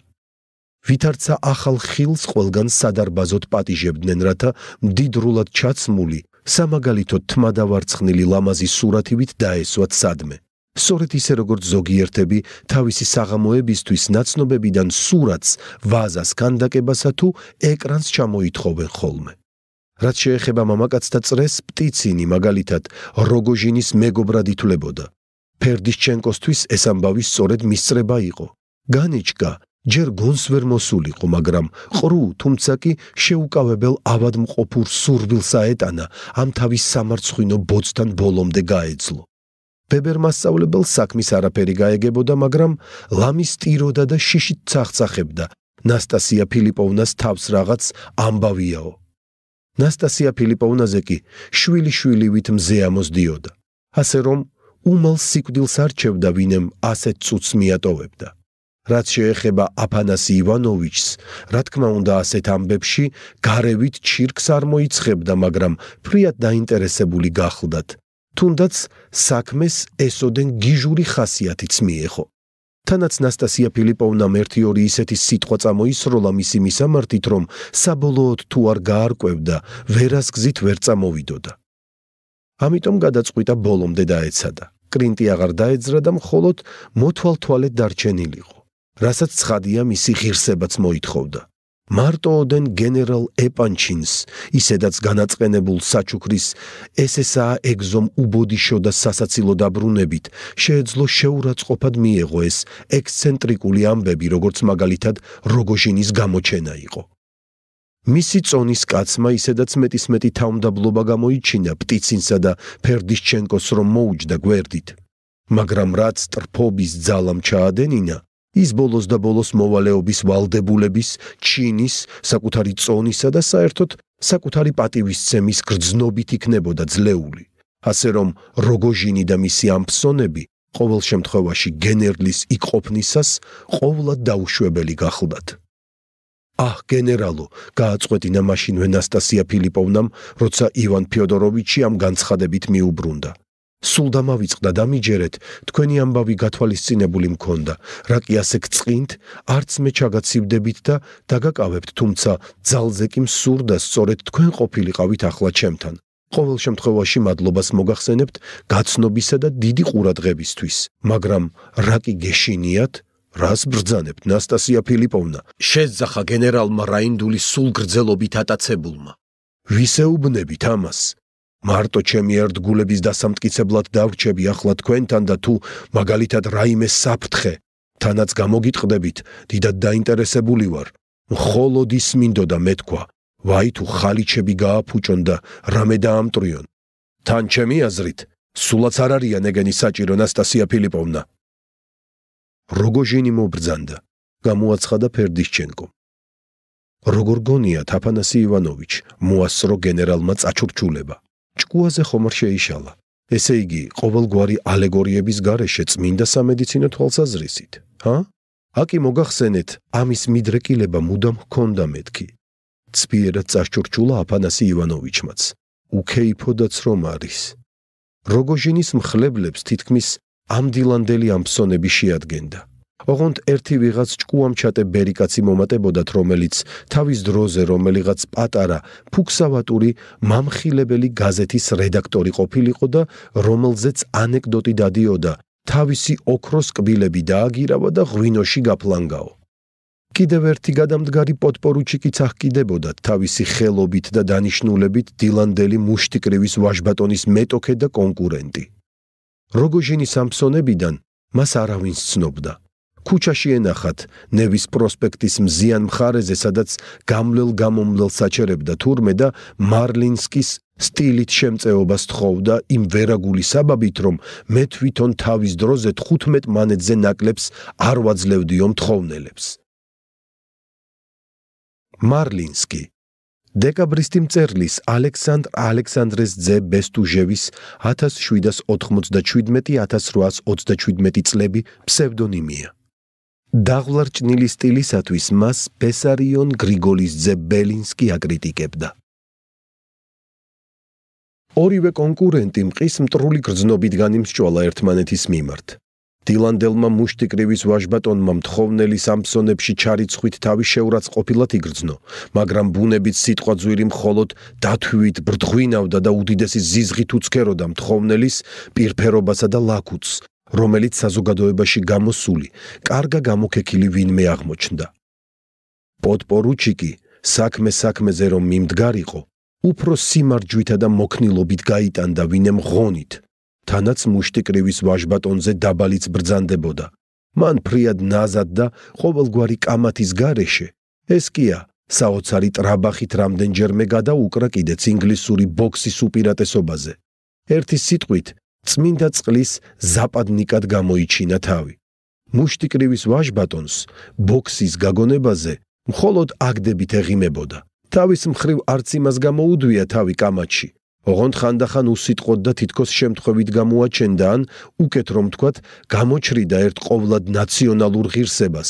ვითარცა ახალ ხილს ყველგან სადარბაზოდ პატიჟებდნენ, რათა მდიდრულად ჩაცმული, სამაგალითო თმადავარცხნილი ლამაზის სურათივით დაესვათ სადმე. სწორედ ისე როგორც ზოგიერთები თავისი საღამოებისთვის ნაცნობებიდან სურათს ვაზას განდაკებასა თუ ეკრანს ჩამოითხოვენ ხოლმე. რაც შეეხება მამაკაცთა წრეს პტიცინი მაგალითად როგოჟინის მეგობრად ითვლებოდა. ფერდიშჩენკოსთვის ეს ამბავი სწორედ მისწრება იყო. განიჩკა ჯერ გონს ვერ მოსულიყო, მაგრამ ყრუ, თუმცა კი შეუკავებელ ავადმყოფურ სურვილსა ეტანა ამ თავის სამარცხვინო ბოცთან ბოლომდე გაეძლო. ბებერ მასწავლებელ საქმის არაფერი გაეგებოდა, მაგრამ ლამის ტიროდა და შიშით ცახცახებდა. ნასტასია ფილიპოვნას თავს რაღაც ამბავიაო. ნასტასია ფილიპოვნაზე კი შვილიშვილივით მზე ამოსდიოდა. ასე რომ უმალ სიკვდილს არჩევდა ვინემ ასეთ წუთს მიატოვებდა. რაც შეეხება აფანასი ივანოვიჩს, რა თქმა უნდა ასეთ ამბებში გარევით ჩირკს არ მოიცხებდა, მაგრამ ფრიად დაინტერესებული გახლდათ თუნდაც საქმეს ესოდენ გიჟური ხასიათიც მიეღო. თანაც ნასტასია ფილიპოვნა მერტი ორი ისეთი სიტყვა წამოისროლა მისი მისამართით, რომ საბოლოოდ თუ არ გაარკვევდა, ვერას გზით ვერ წამოვიდოდა. ამიტომ გადაწყვიტა ბოლომდე დაეცადა. კრინტი აღარ დაეძრა და მხოლოდ მოთვალთვალედ დარჩენილიყო. რასაც ცხადია მისი ღირსებაც მოითხოვდა. მარტო ოდენ გენერალ ეპანჩინს ისედაც განაწყენებულ საჩუქრის ესსა ეგზომ უბოდიშო და სასაცილო დაბრუნებით შეეძლო შეურაცხყოფად მიეღო ეს ექსცენტრიკული ამბები როგორც მაგალითად როგოჟინის გამოჩენა იყო მისი წონის კაცმა ისედაც მეტისმეტი თავმდაბლობა გამოიჩინა პტიცინსა და ფერდიშჩენკოს რომ მოუჯდა გვერდით მაგრამ რაც ტრფობის ძალამ ჩაადენინა ის ბოლოს და ბოლოს მოვალეობის valdebulebis, ჩინის, საკუთარი წონისა და საერთოდ საკუთარი პატივისცემის გრძნობით იქნებოდა ძლეული. ასე რომ როგოჟინი და მისი ამფსონები ყოველ შემთხვევაში გენერლის იყოფნისას ყოვლად დაუშვებელი გახლდათ. აჰ, გენერალო, გააწყვეტინა მაშინ ვენასტასია ფილიპოვნამ, როცა ივან ფიოდოროვიჩი ამ განცხადებით მიუბრუნდა. სულ დამავიწყდა დამიჯერეთ თქვენი ამბავი გათვალისწინებული მქონდა რაკი ასე გწყინთ არც მე ჩაგაცივდებით და დაგაკავებთ თუმცა ძალზე კი მსურდა სწორედ თქვენ ყოფილიყავით ახლა ჩემთან ყოველ შემთხვევაში მადლობას მოგახსენებთ გაცნობისა და დიდი ყურადღებისთვის მაგრამ რაკი გეშინიათ რას ბრძანებთ ნასტასია ფილიპოვნა შეძახა გენერალმა რაინდული სულ გრძელობით ატაცებულმა ვისეუბნებით ამას მარტო ჩემი ერთგულების დასამტკიცებლად დავრჩები ახლა თქვენთან და თუ მაგალითად რაიმე საფრთხე თანაც გამოგიტყდებით, დიდად დაინტერესებული ვარ. მხოლოდ ის მინდოდა მეთქვა, ვაი თუ ხალიჩები გააფუჭონ და რამე დაამტრიონ. თან ჩემი აზრით, სულაც არ არიან ეგენი საჭირო ნასტასია ფილიპოვნა. როგოჟინი მობრძანდა, გამოაცხადა ფერდიშჩენკო. როგორ გონია თაფანასი ივანოვიჩ, მოასრო გენერალმა წაჩურჩულება. ჭკუაზე ხომარ შეიშალა. ესე იგი, ყოველგვარი ალეგორიების გარეშე წმინდა სამედიცინო თვალსაზრისით, ჰა? აკი მოგახსენეთ, ამის მიდრეკილება მუდამ ჰქონდა მეთქი. ცბიერად წაშურჩულა აფანასი ივანოვიჩმაც. უკეიფოდაც რომ არის. როგოჟინის მხლებლებს თითქმის ამდილანდელი ამფსონები შეადგენდა. ოღონდ ერთი ვიღაც ჭკუამჩატე ბერიკაცი მომატებოდათ, რომელიც თავის დროზე რომელიღაც პატარა ფუქსავატური მამხილებელი გაზეთის რედაქტორი ყოფილიყო და რომელზეც ანეკდოტი დადიოდა, თავისი ოქროს კბილები დააგირავა და ღვინოში გაფლანგაო. კიდევ ერთი გადამდგარი პოდპორუჩიკიც აღკიდებოდა თავისი ხელობით და დანიშნულებით დილანდელი მუშტიკრივის ვაშბატონის მეტოქე და კონკურენტი. როგოჟინის ამსონებიდან მას არავინ ცნობდა. ქუჩაში ენახათ ნევის პროსპექტის მზიან მხარეზე, სადაც გამლელ გამომლელ საჩერებდა თურმე და მარლინსკის სტილით შემწეობას თხოვდა იმ ვერაგული საბაბით, რომ მე თვითონ თავის დროზე 15 მანეთზე ნაკლებს არ ვაძლევდიო მთხოვნელებს. მარლინსკი დეკაბრისტი მწერლის ალექსანდრ ალექსანდრეს ძე ბესტუჟევის 1797-1837 წლები ფსევდონიმია დაღვლარჭნილი სტილისათვის მას ფესარიონ გრიგოლის ძე ბელინსკი აკრიტიკებდა. ორივე კონკურენტი მყის მტრული გრძნობით განიმსჯვალა ერთმანეთის მიმართ. დილანდელმა მუშტიკრივის ვაჟბატონმა მთხოვნელი სამსონებში ჩარიცხვით თავი შეურაც ყოფილად იგრძნო, მაგრამ ბუნებით სიტყვა ძვირი მხოლოდ დათვივით ბრძღვინავდა და უდიდესი ზიზღით უცხეროდა მთხოვნელის პირფერობასა და ლაკუც, რომელიც საზოგადოებაში გამოსული, კარგა გამოქეკილი ვინმე აღმოჩნდა. პოდპორუჩიკი საქმე საქმეზე რომ მიმდგარიყო, უფრო სიმარჯვითა და მოქნილობით გაიტანდა ვინემ ღონით, თანაც მუშტიკრივის ვაჟბატონზე დაბალიც ბრძანდებოდა. მან ფრიად ნაზად და ყოველგვარი კამათის გარეშე ეს კია საოცარი ტრაბახით რამდენჯერმე გადაუკრა კიდეც ინგლისური ბოქსის უპირატესობაზე. ერთი სიტყვით წმინდა წყლის ზაპადნიკად გამოიჩინა თავი. მუშტიკრივის ვაჟ ბატონს ბოქსის გაგონებაზე მხოლოდ აგდებით ეღიმებოდა. თავის მხრივ არც იმას გამოუდვია თავი კამაჩი. ოღონდ ხანდახან უსიტყვოდა თითქოს შემთხვევით გამოაჩენდა ან უკეთ რომ თქვათ, გამოჩრიდა ერთ ყოვლად ნაციონალურ ღირსებას.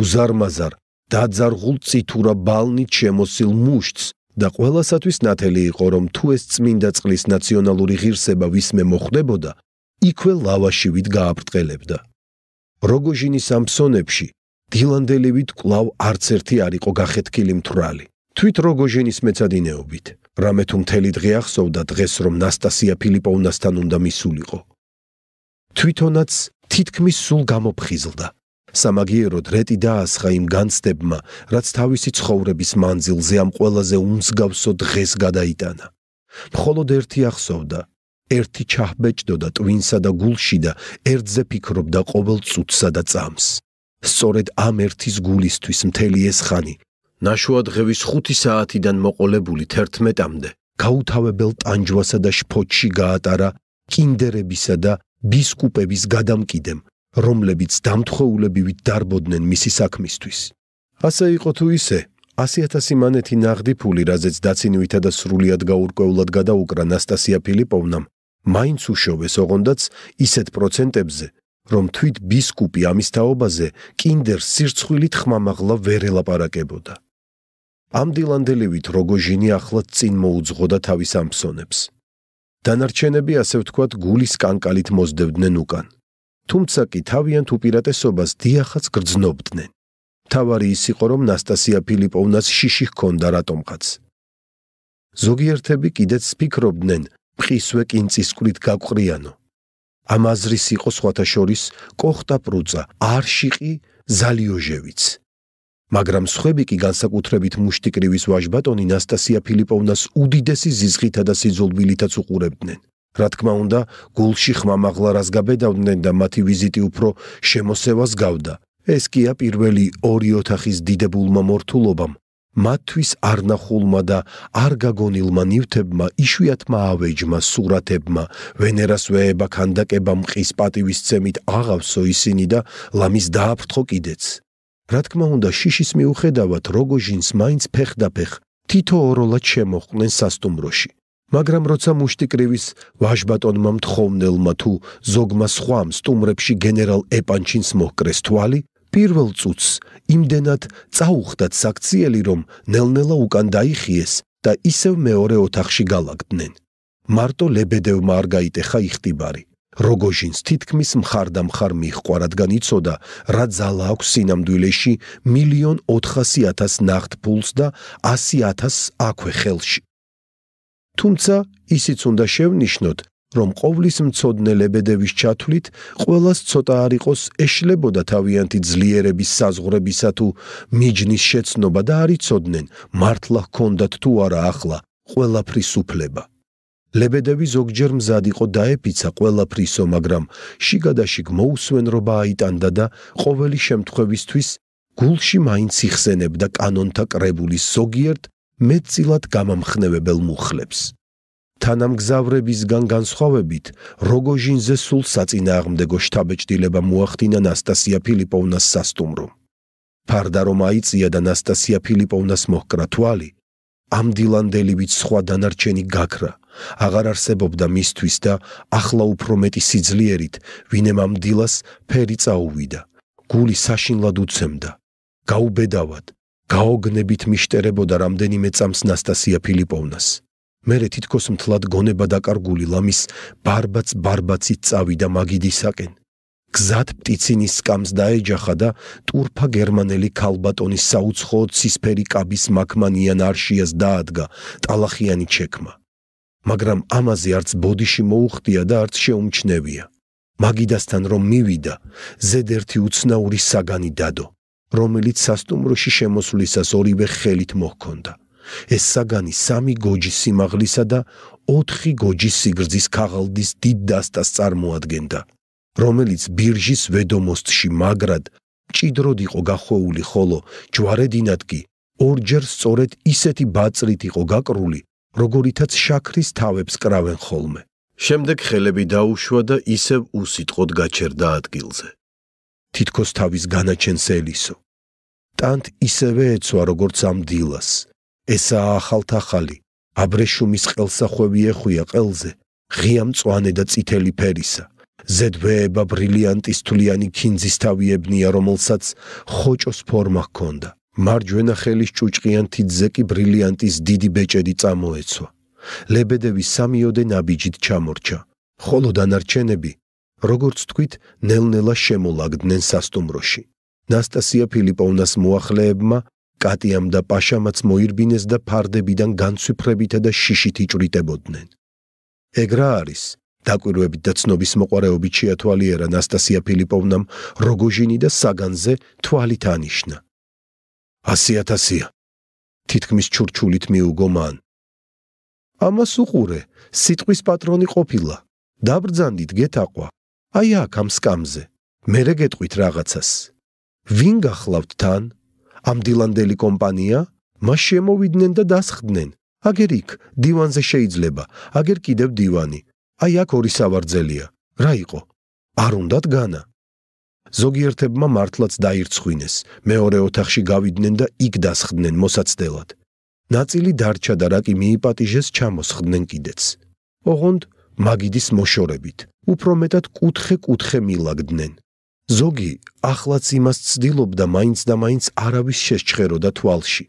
უზარმაზარ, დაძარღულ ციტურა ბალნით შემოსილ მუშტს და ყოველასათვის ნათელი იყო, რომ თუ ეს წმინდა წყლის ნაციონალური ღირსება ვისმე მოხდებოდა, იქვე ლავაშივით გააბრტყელებდა. როგოჟინის ამსონებში დილანდელივით კლავ არც ერთი არ იყო გახეთქილი მთრალი. თვით როგოჟინის მეცადინეობით, რამე თუ მთელი დღე ახსოვდა დღეს, რომ ნასტასია ფილიპოვნასთან უნდა მისულიყო. თვითონაც თითქმის სულ გამოფხიზლდა. სამაგიეროდ რეტი დაასხა იმ განცდებმა, რაც თავისი ცხოვრების მანძილზე ამ ყველაზე უმსგავსო დღეს გადაიტანა. მხოლოდ ერთი ახსოვდა, ერთი ჩაბეჭდოდა ტვინსა და გულში და ერთზე ფიქრობდა ყოველ წუთსა და წამს. სწორედ ამ ერთის გულისთვის მთელი ეს ხანი, ნაშუად ღევის 5 საათიდან მოყოლებული 11-მდე, გაუთავებელ ტანჯვასა და შფოთში გაატარა კინდერებისა და ბისკუპების გადამკიდემ რომლებიც დამთხოვლებივით დარბოდნენ მისი საქმისთვის. ასე იყო თუ ისე, 100000 მანეთი ნაღდი ფული, რაზეც დაცინვითა და სრულად გაურკვეულად გადაუკრა ნასტასია ფილიპოვნამ, მაინც უშოვეს ოღონდაც ისეთ პროცენტებზე, რომ თვით ბისკუპი ამის თაობაზე კინდერ სირცხვილით ხმამაღლა ვერ ელაპარაკებოდა. ამდილანდელივით როგოჟინი ახლაც წინ მოუძღოდა თავის ამსონებს. დანარჩენები ასე ვთქვათ გულის კანკალით მოძდებდნენ უკან. თუმცა კი თავიანთ უპირატესობას დიახაც გრძნობდნენ. თავარი ის იყო, რომ ნასტასია ფილიპოვნას შიში ჰქონდა რატომღაც. ზოგიერთები კიდეც ფიქრობდნენ, ფხისვე კინცისკვით გაგყრიანო. ამაზრის იყო სხვათა შორის კოხტა პრუცა, არშიყი ზალიოჟევიც. მაგრამ სხვები კი განსაკუთრებით მუშტიკრივის ვაჟბატონი ნასტასია ფილიპოვნას უდიდესი ზიზღითა და სიძულვილითაც უყურებდნენ. რა თქმა უნდა, გულში ხმამაღლა რას გაბედავდნენ და მათი ვიზიტი უფრო შემოსევას გავდა. ეს კია პირველი ორი ოთახის დიდებულმა მორთულობამ, მათთვის არნახულმა და არგაგონილმა ნივთებმა, იშვიათმა ავეჯმა, სურათებმა, ვენერას ვეება ქანდაკებამ ხის პატივის ცემით აღავსო ისინი და ლამის დააფრთხო კიდეც. რა თქმა უნდა, შიშის მიუხედავად როგოჟინს მაინც ფეხდაფეხ თითო ოროლად შემოხვნენ სასტუმროში. მაგრამ როცა მუშტიკრივის ვაჟბატონმა მთხოვნელმა თუ ზოგმა სხვა სტუმრებში გენერალ ეპანჩინს მოკრეს თვალი პირველ წუთს იმდენად წაუხდათ საქციელი რომ ნელ-ნელა უკან დაიხიეს და ისევ მეორე ოთახში გალაგდნენ მარტო ლებედევმა არ გაიტეხა იხტიბარი როგოჟინს თითქმის მხარდამხარ მიჰყვა რადგან იცოდა რა ძალა აქვს სინამდვილეში 1.400.000 ნახტ ფულს და 100.000 აქვე ხელში თუმცა ისიც უნდა შევნიშნოთ, რომ ყოვლის მწოდნელებედევის ჩათვლით ყოველას ცოტა არ იყოს ეშლებოდა თავიანთი ძლიერების საზღურებისა თუ მიჯნის შეცნობა და არიცოდნენ მართლა ჰქონდათ თუ არა ახლა ყოველაფრის უფლება. ლებედევი ზოგჯერ მზად იყო დაეფიცა ყოველაფრისო, მაგრამ შიგადაშიგ მოუსვენრობა აიტანდა და ყოველი შემთხვევისთვის გულში მაინც იხსენებდა კანონთა კრებულის ზოგიერთ მეცილად გამამხნევებელ მუხლებს. თანამგზავრებისგან განსხვავებით, როგოჟინზე სულ საწინააღმდეგო შტაბეჭდილება მოახდინა ნასტასია ფილიპოვნას სასტუმრო. ფარდა რომ აიწია და ნასტასია ფილიპოვნას მოკრა თვალი, ამდილანდელივით სხვა დანარჩენი გაქრა. აღარ არსებობდა მისთვის და ახლა უფრო მეტი სიძლიერით, ვინემ ამდილას ფერი წაუვიდა. გული საშინლად უცემდა. გაუბედავად, გაოგნებით მიშტერებოდა რამდენიმე წამს ნასტასია ფილიპოვნას. მერე თითქოს მთლად გონება დაკარგული ლამის ბარბაც ბარბაცი წავიდა მაგიდისაკენ. გზად პტიცინის სკამს დაეჯახა და ტურფა გერმანელი ქალბატონის საუცხოო ცისფერი კაბის მაკმანიან არშიას დაადგა ტალახიანი ჩექმა. მაგრამ ამაზე არც ბოდიში მოუხდია და არც შეუმჩნევია. მაგიდასთან რომ მივიდა, ზედ ერთი უცნაური საგანი დადო. რომელიც სასტუმროში შემოსulisას ორივე ხელით მოჰქონდა. ეს საგანი სამი გოჯი სიმაღლისა და ოთხი გოჯი სიგრძის ქაღალდის დიდ დასტას წარმოადგენდა, რომელიც ბირჟის ведомостში მაგრად ჭიდროდ იყო გახვეული, ხოლო ჯვარედინად კი ორჯერ სწორედ ისეთი ბაწრით იყო გაკრული, როგორითაც შაქრის თავებს კრავენ ხოლმე. შემდეგ ხელები დაუშვა და ისევ უსიტყოდ გაჩერდა ადგილზე. თითქოს თავის განაჩენს ელისო. ტანთ ისევე ეცვა როგორც ამ დილას ესაა ახალთახალი აბრეშუმის ყელსახვევი ეხვია ყელზე ღია მწვანე და წითელი ფერისა ზედვეება ბრილიანტის თლიანი ქინძის თავი ებნია რომელსაც ხოჭოს ფორმა ჰქონდა მარჯვენა ხელის ჭუჭყიან თითზე კი ბრილიანტის დიდი ბეჭედი წამოეცვა ლებედევის სამიოდე ნაბიჯით ჩამორჩა ხოლო დანარჩენები როგორც თქვით ნელ-ნელა შემოლაგდნენ სასტუმროში ნასტასია ფილიპოვნას მოახლეებმა კატიამ და პაშამაც მოირბინეს და ფარდებიდან განცვიფრებითა და შიშით იჭრიტებოდნენ. ეგ რა არის? დაკვირვებით და ცნობის მოყარეობით შეათვალიერა ნასტასია ფილიპოვნამ როგოჟინი და საგანზე თვალით ანიშნა. 100000ია. თითქმის ჩურჩულით მიუგო მან. ამას უყურე, სიტყვის პატრონი ყოფილა. დაბრძანდით გეთაყვა. აი აქ ამ სკამზე. მერე გეტყვით რაღაცას. ვინ გახლავთ თან ამ დილანდელი კომპანია მას შემოვიდნენ და დასხდნენ აგერ იქ დივანზე შეიძლება აგერ კიდევ დივანი აი აქ ორი სავარძელია რა იყო არ უნდათ განა ზოგიერთებმა მართლაც დაირცხვინეს მეორე ოთახში გავიდნენ და იქ დასხდნენ მოსაცდელად ნაწილი დარჩა და რა კი მიიპატიჟეს ჩამოსხდნენ კიდეც ოღონდ მაგიდის მოშორებით უფრო მეტად კუთხე კუთხე მილაგდნენ ზოგი ახლაც იმას ცდილობდა მაინც და მაინც არავის შეჩხეროდა თვალში.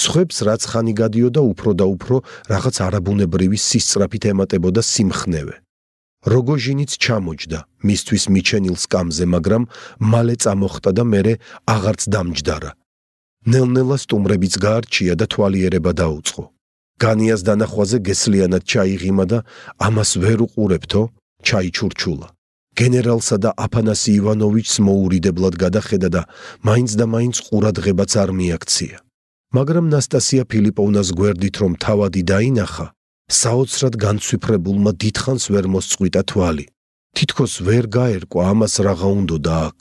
სხვებს რაც ხანი გადიოდა უფრო და უფრო რაღაც არაბუნებრივი სისწრაფით ემატებოდა სიმხნევე. როგოჟინიც ჩამოჯდა მისთვის მიჩენილ სკამზე, მაგრამ მალე წამოხტა და მერე აღარც დამჯდარა. ნელ-ნელა სტუმრებიც გაარჩია და თვალიერება დაუწყო. განიას დანახვაზე გესლიანად ჩაიღიმა და ამას ვერ უყურებთო, ჩაიჩურჩულა. გენერალსა და აფანასი ივანოვიჩს მოურიდებლად გადახედა და მაინც და მაინც ყურადღებაც არ მიაქცია. მაგრამ ნასტასია ფილიპოვნას გვერდით რომ თავადი დაინახა, საოცრად განცვიფრებულმა დითხანს ვერ მოსწყვიტა თვალი. თითქოს ვერ გაერკვა ამას რაღა უნდა დააკ.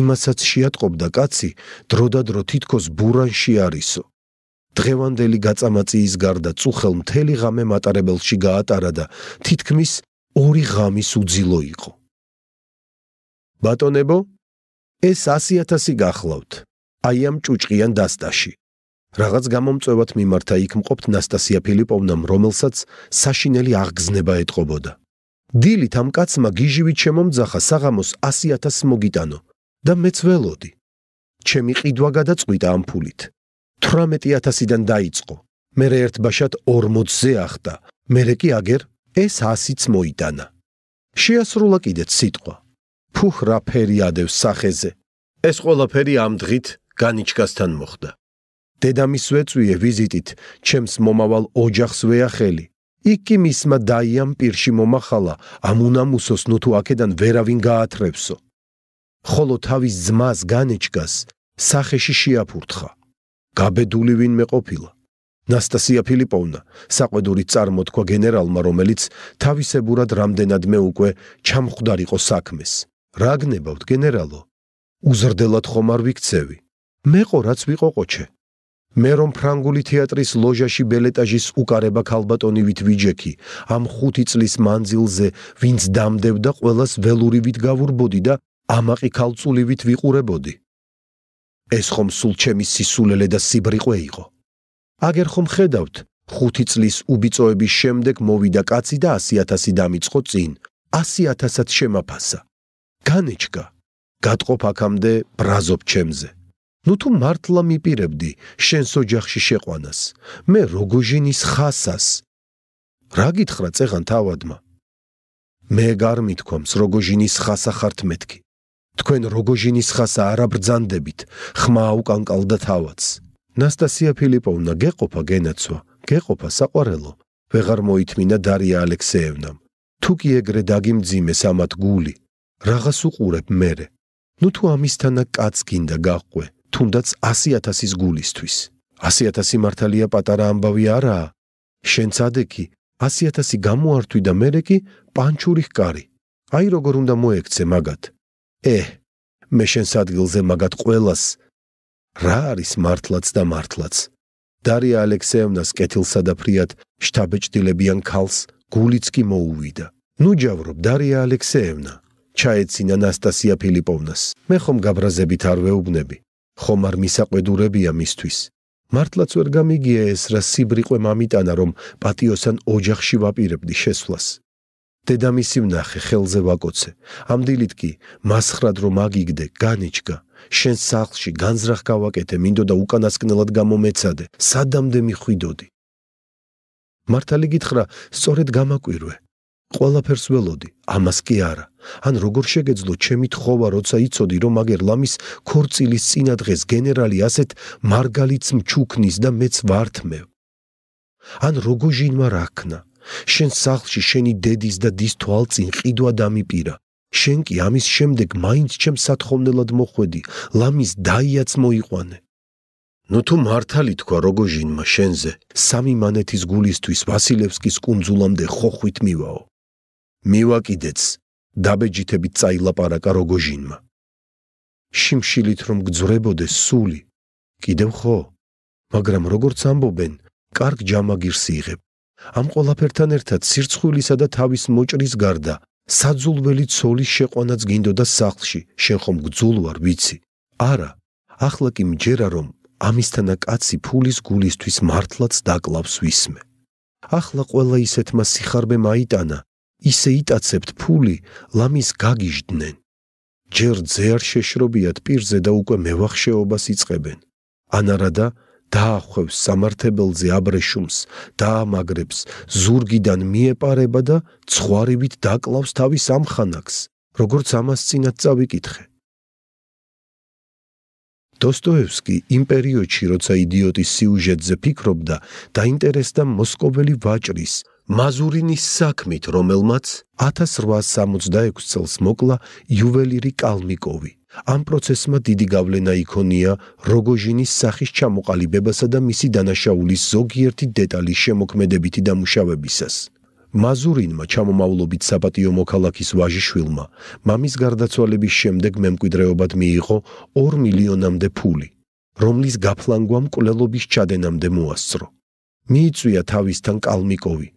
იმასაც შეატყობდა კაცი, დროდადრო თითქოს ბურანში არისო. დღევანდელი გაწამაწიის გარდა წუხელ მთელი ღამე მატარებელში გაატარა და თითქმის ორი ღამის უძილო იყო. ბატონებო, ეს 100000 გახლავთ. აი ამ ჭუჭყიან დასტაში. რაღაც გამომწევათ მიმართა იქ მყოფთ ნასტასია ფილიპოვნამ, რომელსაც საშინელი აღგზნება ეტყობოდა. დილით ამ კაცმა გიჟივით შემომძახა საღამოს 100000 მოგიტანო და მეც ველოდი. ჩემი ყიდვა გადაწყვიტა ამ ფულით. 18000-დან დაიწყო. მე ერთ ბაშად 40-ზე ახდა. მე კი აგერ ეს 100-იც მოიტანა. შეასრულა კიდეც სიტყვა, თუ რა ფერი ადევს სახეზე. ეს ყველაფერი ამ დღით განიჩკასთან მოხდა. დედამისვე წვიე ვიზიტით ჩემს მომავალ ოჯახს ვეახელი. იქ კი მისმა დაიამ პირში მომახალა, ამუნამუსოს ნუ თუ აქედან ვერავინ გაათრევსო. ხოლო თავის ძმას განეჩკას სახეში შეაფურთხა. გაბედული ვინმე ყოფილა. ნასტასია ფილიპოვნა, საყვედური წარმოთქვა გენერალმა, რომელიც თავისებურად რამდენადმე უკვე ჩამხდარიყო საქმეს. რა გნებავთ გენერალო უზრდელად ხომ არ ვიქცევი მე ყო რაც ვიყო ყოჩე მე რომ ფრანგული თეატრის ლოჟაში ბელეტაჟის უკარება ხალბატონივით ვიჯექი ამ 5 წლის მანძილზე ვინც დამდევდა ყოველას ველურივით გავურბოდი და ამაყი ხალწულივით ვიყურებოდი ეს ხომ სულ ჩემი სისულელე და სიბრიყვე იყო აგერ ხომ ხედავთ 5 წლის უბიწოების შემდეგ მოვიდა კაცი და 100000 დამიწყო წინ 100000-ად შემაფასა განეჩკა გატყობ აქამდე ბრაზობ ჩემზე ნუ თუ მართლა მიპირებდი შენს ოჯახში შეყვანას მე როგოჟინის ხასას რა გითხრა წეღან თავადმა მე გარ მithქომს როგოჟინის ხასა ხართ მეთქი თქვენ როგოჟინის ხასა არაბრძანდებით ხმა უკანკალდა თავაც ნასტასია ფილიპოვნა გეყოფა გენაცვა გეყოფა საყვარელო ვეღარ მოითმინა დარია ალექსეევნამ თუ კი ეგრე დაგიმძიმეს ამათ გული რაღაც უყურებ მე. ნუ თუ ამისთანა კაც გინდა გაყვე, თუნდაც 100000-ის გულისთვის. 100000 მართალია პატარა ამბავი არაა. შენ წადეკი 100000 გამოართვი და მერე კი პანჩური ხკარი. აი როგორ უნდა მოექცე მაგათ. ე, მე შენს ადგილზე მაგათ ყველას რა არის მართლაც და მართლაც. დარია ალექსეევნას კეთილსა და ფრიად შთაბეჭდილებიან ქალს გულიც კი მოუვიდა. ნუ ჯავრობ დარია ალექსეევნა. ჩაეცინ ანასტასია ფილიპოვნას. მე ხომ გაბრაზებით არ ვეუბნები. ხომ არ მისაყვედურებია მისთვის. მართლაც ვერ გამიგია ეს რა სიბრიყვე მამიტანა რომ პატიოსან ოჯახში ვაპირებდი შესვლას. დედამისი ვნახე ხელზე ვაკოცე. ამდილით კი მასხრად რომ აგიგდე, განიჭკა. შენ სახლში განзраხ გავაკეთე, მინდოდა უკანასკნელად გამომეცადე. სადამდე მიხვიდოდი? მართალი გითხრა, სწორედ გამაკვირვე. ყველაფერს ველოდი, ამას კი არა. ან როგორ შეგეძლო ჩემი თხოვა, როცა იცოდი, რომ აგერ ლამის ქორწილის წინა დღეს გენერალი ასეთ მარგალიც მჩუქნის და მეც ვართმევ. ან როგოჟინმა რაკნა, შენ სახლში შენი დედის და დის თვალწინ ყიდვა დამიპირა. შენ კი ამის შემდეგ მაინც ჩემ სათხოვნელად მოხვედი, ლამის დაიაც მოიყვანე. ნუ თუ მართალი თქვა როგოჟინმა შენზე, სამი მანეთის გულისთვის ვასილევსკის კუნძულამდე ხოხვით მივაო. მივა კიდეც დაბეჯითებით წაილაპარაკა როგოჟინმა შიმშილით რომ გძვრებოდეს სული კიდევ ხო მაგრამ როგორც ამბობენ კარგ ჯამაგირს იღებ ამ ყოლაფერთან ერთად სირცხვილისა და თავის მოჭრის გარდა საძულველი ცოლის შეყვანაც გინდოდა სახლში შეხომ გძულوار ვიცი არა ახლა კი მჯერა რომ ამისთანა კაცი ფულის გულისთვის მართლაც დაკლავს ვისმე ახლა ყველა ისეთმა სიხარბემ აიტანა ისე იტაცებთ ფული, ლამის გაგიჟდნენ. ჯერ ძე არ შეშრობიათ პირზე და უკვე მევახშეობას იწებენ. ანარადა დაახვევს სამართებელზე აბრეშუმს, დაამაგრებს, ზურგიდან მიეპარება და ცხვარივით დაკლავს თავის ამხანაგს, როგორც ამას წინათ წავიკითხე. დოსტოევსკი იმ პერიოდში, როცა იდიოტის სიუჟეტზე ფიქრობდა, დაინტერესდა მოსკოველი ვაჭრის, მაზურინის საქმით, რომელმაც 1866 წელს მოკლა ювелиრი კალმიკოვი. ამ პროცესმა დიდი გავლენა იქონია როგოჟინის სახის ჩამოყალიბებასა და მისი დანაშაულის ზოგიერთი დეტალის შემოქმედებითი დამუშავებისას. მაზურინმა ჩამომავლობით საპატიო მოქალაქის ვაჟიშვილმა მამის გარდაცვალების შემდეგ მემკვიდრეობად მიიღო 2 მილიონამდე ფული, რომლის გაფლანგვა მკვლელობის ჩადენამდე მოასწრო. მიიწვია თავისთან კალმიკოვი,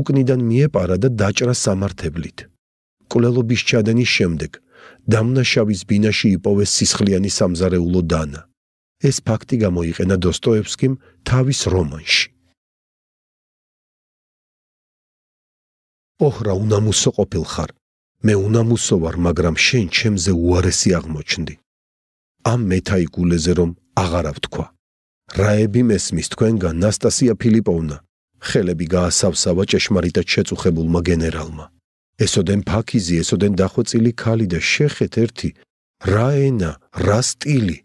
უკნიდან მიეპარა და დაჭრა სამართებლით. კვლელობის ჩადენის შემდეგ დამნაშავის ბინაში იპოვეს სისხლიანი სამზარეულო დანა. ეს ფაქტი გამოიყენა დოსტოევსკიმ თავის რომანში. ოხრა უნამუსო ყოფილხარ. მე უნამუსო ვარ, მაგრამ შენ ჩემზე უარესი აღმოჩნდი. ამ მეთაი გულეზე რომ აღარავთქვა. რაები მესმის თქვენგან ნასტასია ფილიპოვნა ხელები გაასავსავა ჭეშმარიტად შეწუხებულმა გენერალმა ესოდენ ფაქიზი ესოდენ დახვეწილი ხალი და შეხეთ ერთი რა ენა რა სტილი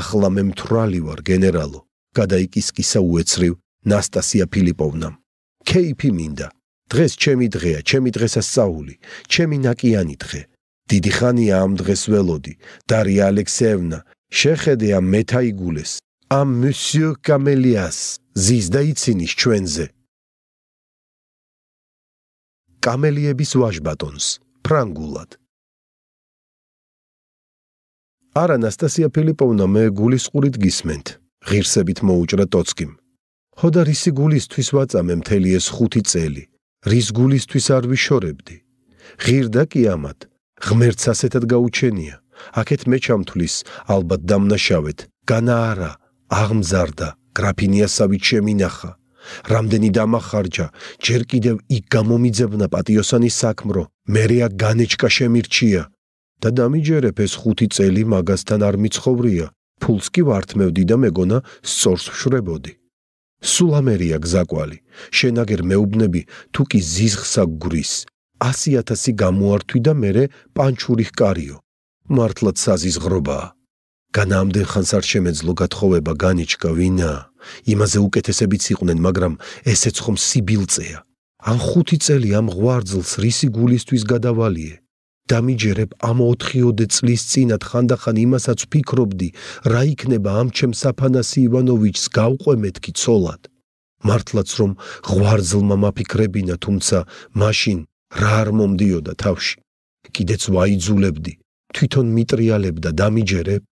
ახლა მე მთრალი ვარ გენერალო გადაიკისკისა უეცრივ ნასტასია ფილიპოვნამ кейფი მინდა დღეს ჩემი დღეა ჩემი დღესასწაული ჩემი ნაკიანი დღე დიდი ხანია ამ დღეს ველოდი დარია ალექსეევნა შეხედე ამ მეთაიგულეს ამ მსიო კამელიას ზის და იცინის ჩვენზე კამელიების ვაჟბატონს ფრანგულად არა ნასტასია ფილიპოვნა მე გულისყურით გისმენთ ღირსებით მოუჭრა ტოცკიმ ხოდა რისი გულისთვის ვაწამე მთელი ეს ხუთი წელი რის გულისთვის არ ვიშორებდი ღირდა კიამათ ღმერთს ასეთად გაუჩენია აქეთ მე ჩამთვლის ალბათ დამნაშავეთ განა არა აღმზარდა, გრაფინიასავით შემინახა. რამდენი დამახარჯა, ჯერ კიდევ იქ გამომიძებნა პატიოსანის საქმრო. მერეა განეჭკა შემირჩია და დამიჯერებ ეს ხუთი წელი მაგასთან არ მიცხოვრია. ფულს კი ვართმევდი და მეგონა სწორს შრებოდი. სულ ამერია გზაკვალი, შენაგერ მეუბნები, თუ კი ზიზღსა გვრის, 100000 გამოართვი და მე პანჩური ხკარიო. მართლაც საზიზღრობაა. განამდენ ხანს არ შემეძლო გათხოვება განიჩკა ვინა იმაზე უკეთესებიც იყვნენ მაგრამ ესეც ხომ სიბილწეა ამ ხუთი წელი ამ ღვარძლს რისი გულისთვის გადავალიე დამიჯერებ ამ 4-5 წლის წინათ ხანდახან იმასაც ფიქრობდი რა იქნება ამ ჩემ საფანასი ივანოვიჩს გავყვემეთკი ცოლად მართლაც რომ ღვარძლმა მაფიქრებინა თუმცა მაშინ რა არ მომდიოდა თავში კიდეც ვაიძულებდი თვითონ მიტრიალებდა დამიჯერებ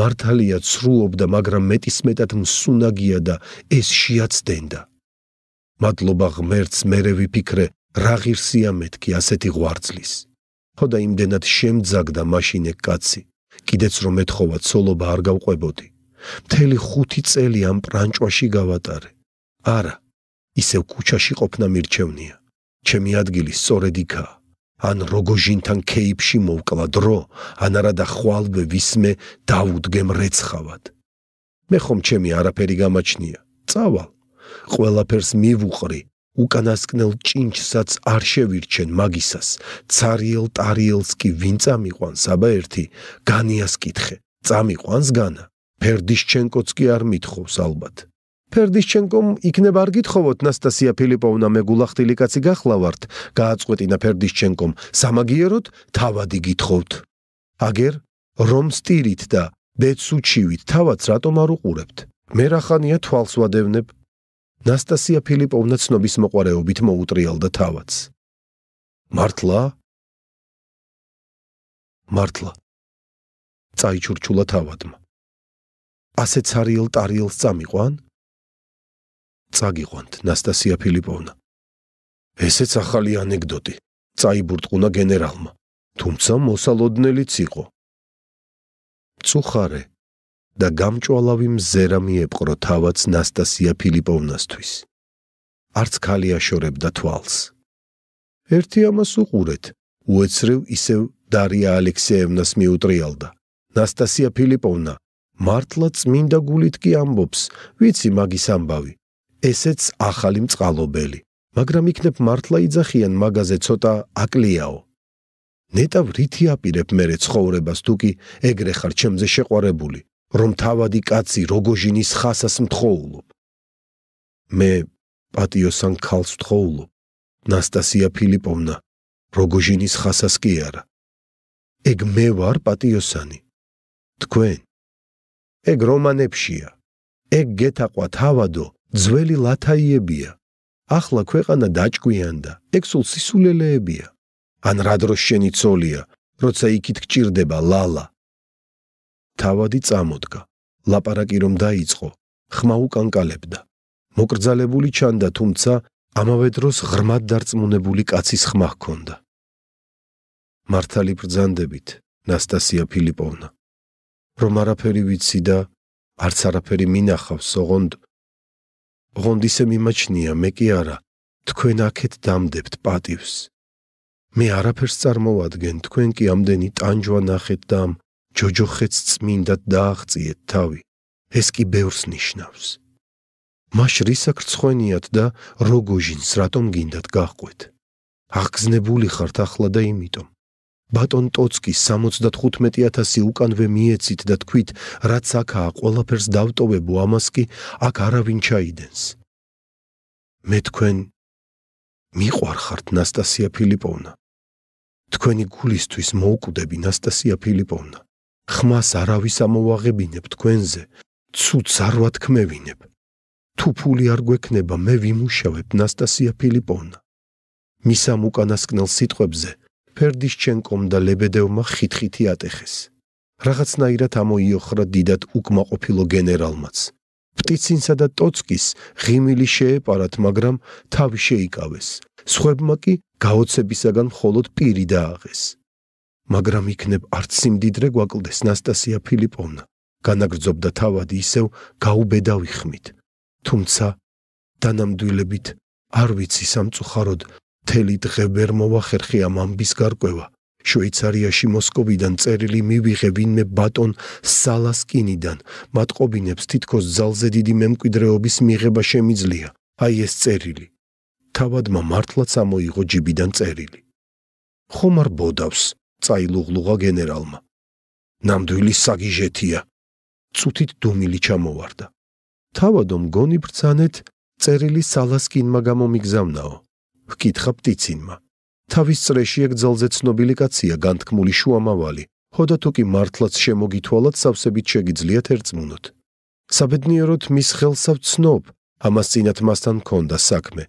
მართალია ცრუობდა, მაგრამ მეტისმეტად მსუნაგია და ეს შეაცდენდა. მადლობა ღმერთს, მერე ვიფიქრე, რა ღირსია მეთქი ასეთი ღვარძლის. ხოდა იმდენად შემძაგდა მაშინე კაცი, კიდეც რომ ეთხოვა ცოლობა არ გავყვებოდი. მთელი 5 წელი ამ პრანჭვაში გავატარე. არა, ისევ ქუჩაში ყოფნა მირჩევნია. ჩემი ადგილი სწორედ იქაა. ან როგოჟინთან кейფში მოვკლა დრო, ან არა და ხვალვე ვისმე დაუდგემ რეცხავად. მე ხომ ჩემი არაფერი გამაჩნია. წავალ. ყველაფერს მივუყრი. უკანასკნელ ჭინჭსაც არ შევირჩენ მაგისას. цаრიელ ტარიელს კი ვინ წამიყვანს აბა ერთი? განიას კითხე. წამიყვანს განა. ფერდიშჩენკოც კი არ მithოვს ალბათ. ფერდიშჩენკომ იქნება არ გითხოვოთ ნასტასია ფილიპოვნა მეგულახტილი კაცი გახლავართ, გააწყვეტინა ფერდიშჩენკომ, სამაგიეროდ თავადი გითხოვთ. აგერ რომ სტირით და დეცუჩივით თავად რატომ არ უყურებთ? მე რახანია თვალს ვადევნებ. ნასტასია ფილიპოვნა ცნობის მოყარეობით მოუტრიალდა თავად. მართლა? მართლა. წაიჩურჩულა თავადმა. ასე цаრიელ ტარიელს წამიყვან? წაგიღონთ, ნასტასია ფილიპოვნა. ესეც ახალი ანეკდოტი, წაიბურთკუნა გენერალმა, თუმცა მოსალოდნელიც იყო. წუხარე და გამჭვალავი მზერა მიეპყრო თავაც ნასტასია ფილიპოვნასთვის. არც ხალი აშორებდა თვალს. ერთი ამას უყურეთ, უეცრევ ისევ დარია ალექსეევნას მიუტრიალდა. ნასტასია ფილიპოვნა მართლა წმინდა გულით კი ამბობს, ვიცი მაგის ამბავი, ესეც ახალი მწყალობელი. მაგრამ იქნებ მართლა იძახიან მაгазиზე ცოტა აკლიაო. ნეტავ რითი აპირებ მე ცხოვრებას თუ კი ეგრე ხარ ჩემზე შეყვარებული, რომ თავადი კაცი როგოჟინის ხასას მთხოვულობ. მე პატიოსან ქალს მთხოვულობ. ნასტასია ფილიპოვნა როგოჟინის ხასას კი არა. ეგ მე ვარ პატიოსანი. თქვენ ეგ რომანებშია. ეგ გეთაყვა თავადო ძველი ლათაიებია. ახლა ქვეყანა დაჭგვიანდა, ექსულ სისულელეებია. ან რა დროს შენი ცოლია, როცა იქით გჭირდება ლალა. თავადი წამოდგა, ლაპარაკი რომ დაიწყო, ხმა უკანკალებდა. მოკრძალებული ჩანდა, თუმცა ამავე დროს ღრმად დარწმუნებული კაცის ხმა ჰქონდა. მართალი ბრძანდებით, ნასტასია ფილიპოვნა. რომ არაფერი ვიცი და არც არაფერი მინახავს, ოღონდ ღონდისე მიმაჩნია მე კი არა თქვენ აქეთ დამდებთ პატივს მე არაფერს წარმოვადგენ თქვენ კი ამდენი ტანჯვა ნახეთ და ჯოჯოხეთს წმინდად დააღწიეთ თავი ეს კი ბევრს ნიშნავს მაშ რისაკრცხვენიათ და როგოჟინს რატომ გინდათ გაყვეთ აღგზნებული ხართ ახლა და იმიტომ ბატონ ტოცკი 75000 უკანვე მიეცით და თქვით, რაც აქაა, ყველაფერს დავტოვებო ამას კი აქ არავინ ჩაიდენს. მე თქვენ მიყვარხართ ნასტასია ფილიპოვნა. თქვენი გულისთვის მოუკვდები ნასტასია ფილიპოვნა. ხმას არავის ამოვაღებინებ თქვენზე. ცუც არ ვათქმევინებ. თუ ფული არ გვექნება, მე ვიმუშავებ ნასტასია ფილიპოვნა. მისამ უკანასკნელ სიტყვებზე ფერდიშჩენკომ და ლებედევმა ხიტხიტი ატეხეს. რაღაცნაირად ამოიოხრა დიდად უკმაყოფილო გენერალმაც. პტიცინსა და ტოცკის ღიმილი შეეპარათ, მაგრამ თავი შეიკავეს. სხვებმა კი გაოცებისაგან მხოლოდ პირი დააღეს. მაგრამ იქნებ არც სიმდიდრე გვაკლდეს ნასტასია ფილიპოვნა. განაგრძობდა თავადი ისევ გაუბედავი ხმით. თუმცა დანამდვილებით არ ვიცი სამწუხაროდ თელი დღე ვერ მოვახერხე ამ ამბის გარკვევა. შვეიცარიაში მოსკოვიდან წერილი მივიღე ვინმე ბატონ სალასკინიდან. მათყობინებს თითქოს ძალზე დიდი მემკვიდრეობის მიღება შემიძლია. აი ეს წერილი. თავადმა მართლაც ამოიღო ჯიბიდან წერილი. ხომ არ ბოდავს? წაილუღლუღა გენერალმა. ნამდვილი საგიჟეთია. წუთით დუმილი ჩამოვარდა. თავადო მგონი ბრძანეთ წერილი სალასკინმა გამომიგზავნაო. ვკითხა პტიცინმა. თავის წრეში ეგ ძალზე ცნობილი კაცია განთქმული შუამავალი, ხოდა თუკი მართლაც შემოგითვალათ სავსებით შეგიძლიათ ერწმუნოთ. საბედნიეროდ მის ხელსაც ცნობ, ამას წინათ მასთან მქონდა საქმე.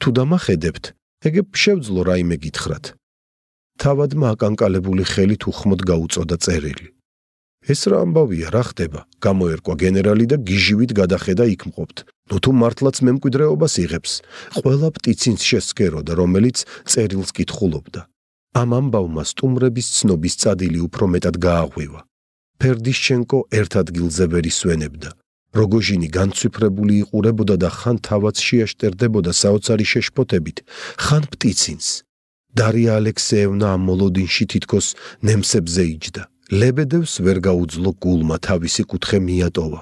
თუ დამახედებთ, ეგებ შევძლო რაიმე გითხრათ. თავადმა აკანკალებული ხელით უხმოდ გაუწოდა წერილი. ეს რა ამბავია, რა ხდება? გამოერკვა გენერალი და გიჟივით გადახედა იქ მყოფთ. ნუ თუ მართლაც მემკვიდრეობას იღებს, ყველა პტიცინს შესკეროდა, რომელიც წერილს კითხულობდა. ამ ამბავმა სტუმრების ცნობის წადილი უფრო მეტად გააღვივა. ფერდიშენკო ერთ ადგილზე ვერისვენებდა. როგოჟინი განცვიფრებული იყურებოდა და ხან თავაც შეაშტერდებოდა საოცარი შეშფოთებით, ხან პტიცინს. დარია ალექსეევნა ამ მოლოდინში თითქოს ნემსებზე იჯდა. ლებედევს ვერ გაუძლო გულმა თავისი კუთხე მიატოვა.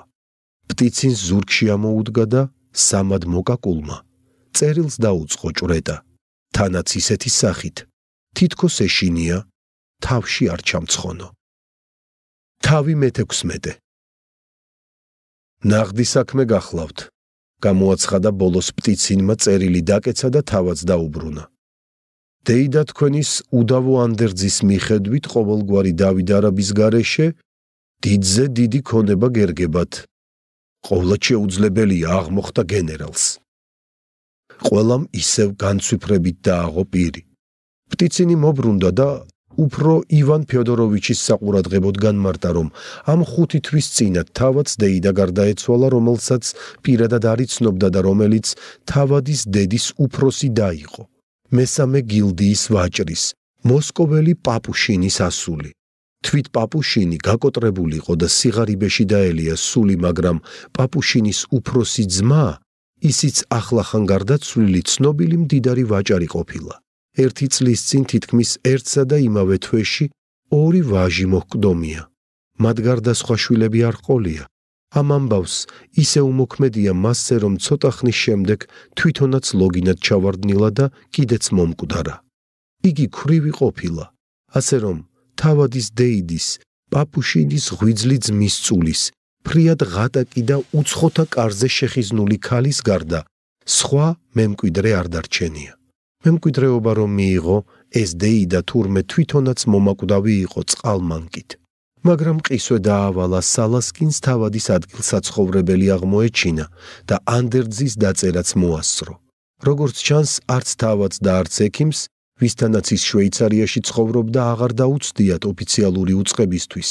პტიცინს ზურგში ამოუდგა და სამად მოკა კულმა. წერილს დაუწყო ჭრედა, თანაც ისეთი სახით. თითქოს ეშინია, თავში არ ჩამცხონო. თავი მე-16. ნაღდი საქმე გახლავთ. გამოაცხადა ბოლოს პტიცინმა წერილი დაკეცა და თავაც დაუბრუნა. დეიდა თქვენის უდავო ანდერძის მიხედვით ყოველგვარი დავით არაბის გარეშე დიდზე დიდი ქონება გერგებათ. ყოვლად შეუძლებელია აღმოხდა გენერალს. ყველამ ისევ განცვიფრებით დააღო პირი. პტიცინი მობრუნდა და უფრო ივან ფიოდოროვიჩის საყურადღებოდ განმარტა რომ ამ ხუთი თვის წინ თავაც დეიდა გარდაეცვალა რომელსაც პირადად არიცნობდა და რომელიც თავადის დედის უფროსი დაიყო. იყო. მესამე გილდიის ვაჭრის, მოსკოველი პაპუშინის ასული. თვით პაპუშინი გაკოტრებული იყო და სიღარიბეში დაელია სული, მაგრამ პაპუშინის უფროსი ძმა, ისიც ახლახან გარდაცვლილი ცნობილი მდიდარი ვაჭარი ყოფილა. ერთი წლის წინ თითქმის ერთსა და იმავე თვეში ორი ვაჟი მოკდომია. მათ გარდა სხვა შვილები არ ყოლია. ამ ამბავს ისე უმოქმედია მასზე რომ ცოტა ხნის შემდეგ თვითონაც ლოგინად ჩავარდნილა და კიდეც მომკვდარა იგი ქრივი ყოფილა ასე რომ თავად ის დეიდის პაპუშინის ღვიძლი ძმის წulis ფრიად ღატაკი და უცხოთა კარზე შეხიზნული ქალის გარდა სხვა მემკვიდრე არ დარჩენია მემკვიდრეობა რომ მიიღო ეს დეიდა თურმე თვითონაც მომაკვდავი იყო წყალმანკით მაგრამ ყისვე დაავალა სალასკინს თავადის ადგილსაცხოვრებელი აღმოეჩინა და ანდერძის დაწერაც მოასწრო. როგორც ჩანს, არც თავადს და არც ექიმს, ვისთანაც ის შვეიცარიაში ცხოვრობდა, აღარ დაუცდიათ ოფიციალური უწყებისთვის.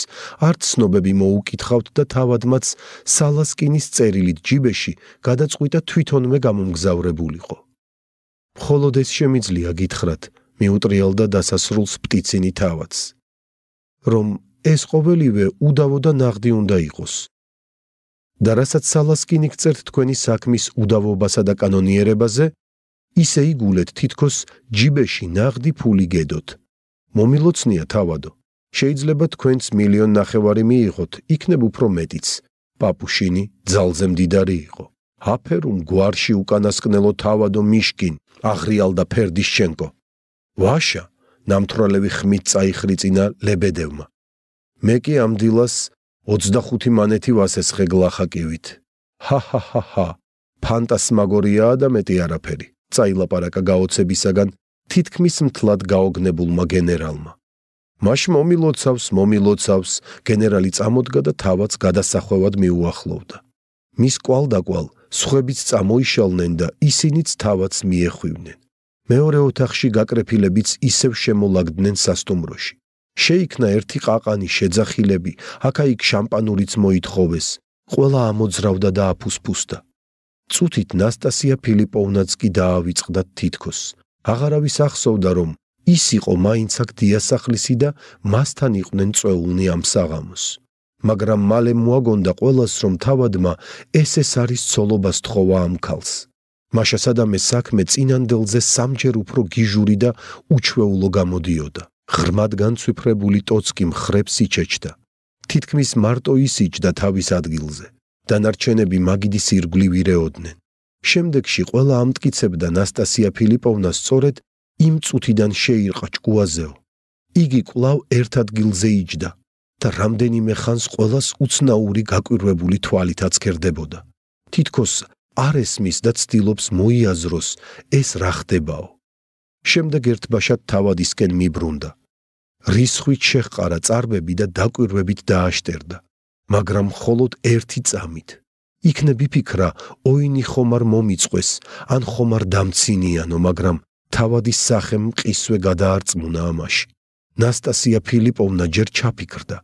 არც ცნობები მოუკითხავთ და თავადმაც სალასკინის წერილით ჯიბეში გადაწყვიტა თვითონვე გამომგზავრებულიყო. მხოლოდ ეს შემიძლია გითხრათ, მიუტრიალდა დასასრულს პტიცინი თავადს. რომ ეს ყოველივე უდავო და ნაღდი უნდა იყოს. და რასაც სალასკინი წერთ თქვენი საქმის უდავობასა და კანონიერებაზე, ისე იგულეთ თითქოს ჯიბეში ნაღდი ფული გედოთ. მომილოცნია თავადო. შეიძლება თქვენს მილიონ ნახევარი მიიღოთ, იქნებ უფრო მეტიც. პაპუშინი ძალზე მდიდარი იყო. აფერუმ გვარში უკანასკნელო თავადო მიშკინ, აღრიალდა ფერდიშენკო. ვაშა, ნამთრალევი ხმით წაიხრიწინა ლებედევმა. მე კი ამ დილას 25 მანეთი ვასესხე გлахაკივით. ჰაჰაჰა. ფანტასმაგორიაა და მეტი არაფერი. წაილაპარაკა გაოცებისაგან თითქმის მთლად გაოგნებულმა გენერალმა. მაშ მომილოცავს, მომილოცავს, გენერალი წამოდგა და თავაც გადასახვევად მიუახლოვდა. მის კვალ და კვალ სხვებიც წამოიშალნენ და ისინიც თავაც მიეხვივნენ. მეორე ოთახში გაკრეფილებიც ისევ შემოლაგდნენ სასტუმროში. შეიქნა ერთი ყაყანი შეძახილები, აქა-იქ შამპანურიც მოითხოვეს. ყველა ამოძრავდა და აფუსფუსდა. წუთით ნასტასია ფილიპოვნაც კი დაავიწყდა თითქოს. აღარავის ახსოვდა რომ ის იყო მაინც აქ დიასახლისი და მასთან იყვნენ წვეულნი ამ საღამოს. მაგრამ მალე მოაგონდა ყოველს რომ თავადმა ეს ეს არის ცოლობას თხოვა ამ ქალს. მაშასადამე საქმე წინანდელზე სამჯერ უფრო გიჟური და უჩვეულო გამოდიოდა. ღრმად განცვიფრებული ტოცკი მხრებს იჩეჩდა. თითქმის მარტო ისიჭდა თავის ადგილზე. დანარჩენები მაგიდის ირგვლივ ირეოდნენ. შემდეგში ყველა ამტკიცებდა ნასტასია ფილიპოვნა სწორედ იმ წუთიდან შეირყა ჭკუაზეო. იგი კვლავ ერთ ადგილზე იჯდა და რამდენიმე ხანს ყოველას უცნაური გაკვირვებული თვალითაც ქერდებოდა. თითქოს არ ესმის და ცდილობს მოიაზროს ეს რა ხდებაო. შემდეგ ერთ ბაშად თავადისკენ მიბრუნდა. რისხვით შეხყარა წარბები და დაკვირვებით დააშტერდა, მაგრამ მხოლოდ ერთი წამით. იქნები ფიქრა, ოინი ხომ არ მომიწყვეს, ან ხომ არ დამცინიანო, მაგრამ თავადი სახე მყისვე გადაარწმუნა ამაში. ნასტასია ფილიპოვნა ჯერ ჩაფიქრდა,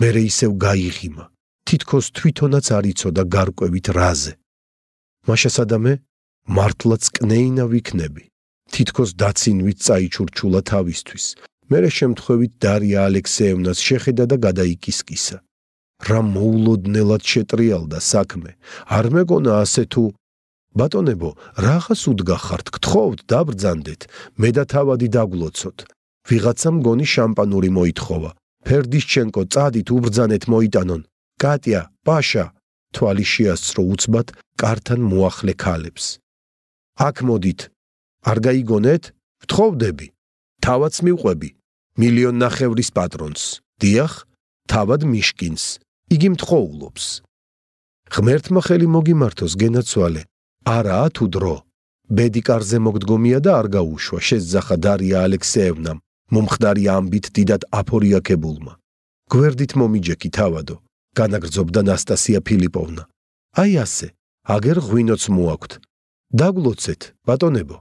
მერე ისევ გაიღიმა, თითქოს თვითონაც არიწოდა გარკვევით რაზე. მაშასადამე მართლაც კნეინა ვიქნები. თითქოს დაცინვით წაიჩურჩულა თავისთვის, მერე შემთხვევით დარია ალექსეევნას შეხედა და გადაიკისკისა. რა მოულოდნელად შეტრიალდა საქმე. არ მეგონა ასე თუ ბატონებო, რაღაც უდგახართ, გთხოვთ, დაბრძანდეთ, მე და თავადი დაგვლოცოთ. ვიღაცა მგონი შამპანური მოითხოვა. ფერდიშჩენკო, წადით, უბრძანეთ მოიტანონ. კატია, ბაშა, თვალი შეასწრო უცბად, კართან მოახლე ქალებს. აქ მოდით. არ გაიგონეთ? ვთხოვდები. თავაც მივყვები. მილიონ ნახევრის პატრონს, დიახ, თავად მიშკინს. იგი მთხოვლობს. ღმერთმა ხელი მოგიმართოს გენაცვალე, არაა თუ დრო. ბედი კარზე მოგდგომია და არ გაუშვა შეძახა დარია ალექსეევნამ, მომხდარი ამბით დიდად აფორიაკებულმა. გვერდით მომიჯეკი თავადო, განაგრძობდა ნასტასია ფილიპოვნა. აი ასე, აგერ ღვინოც მოაქვთ. დაგლოცეთ, ბატონებო.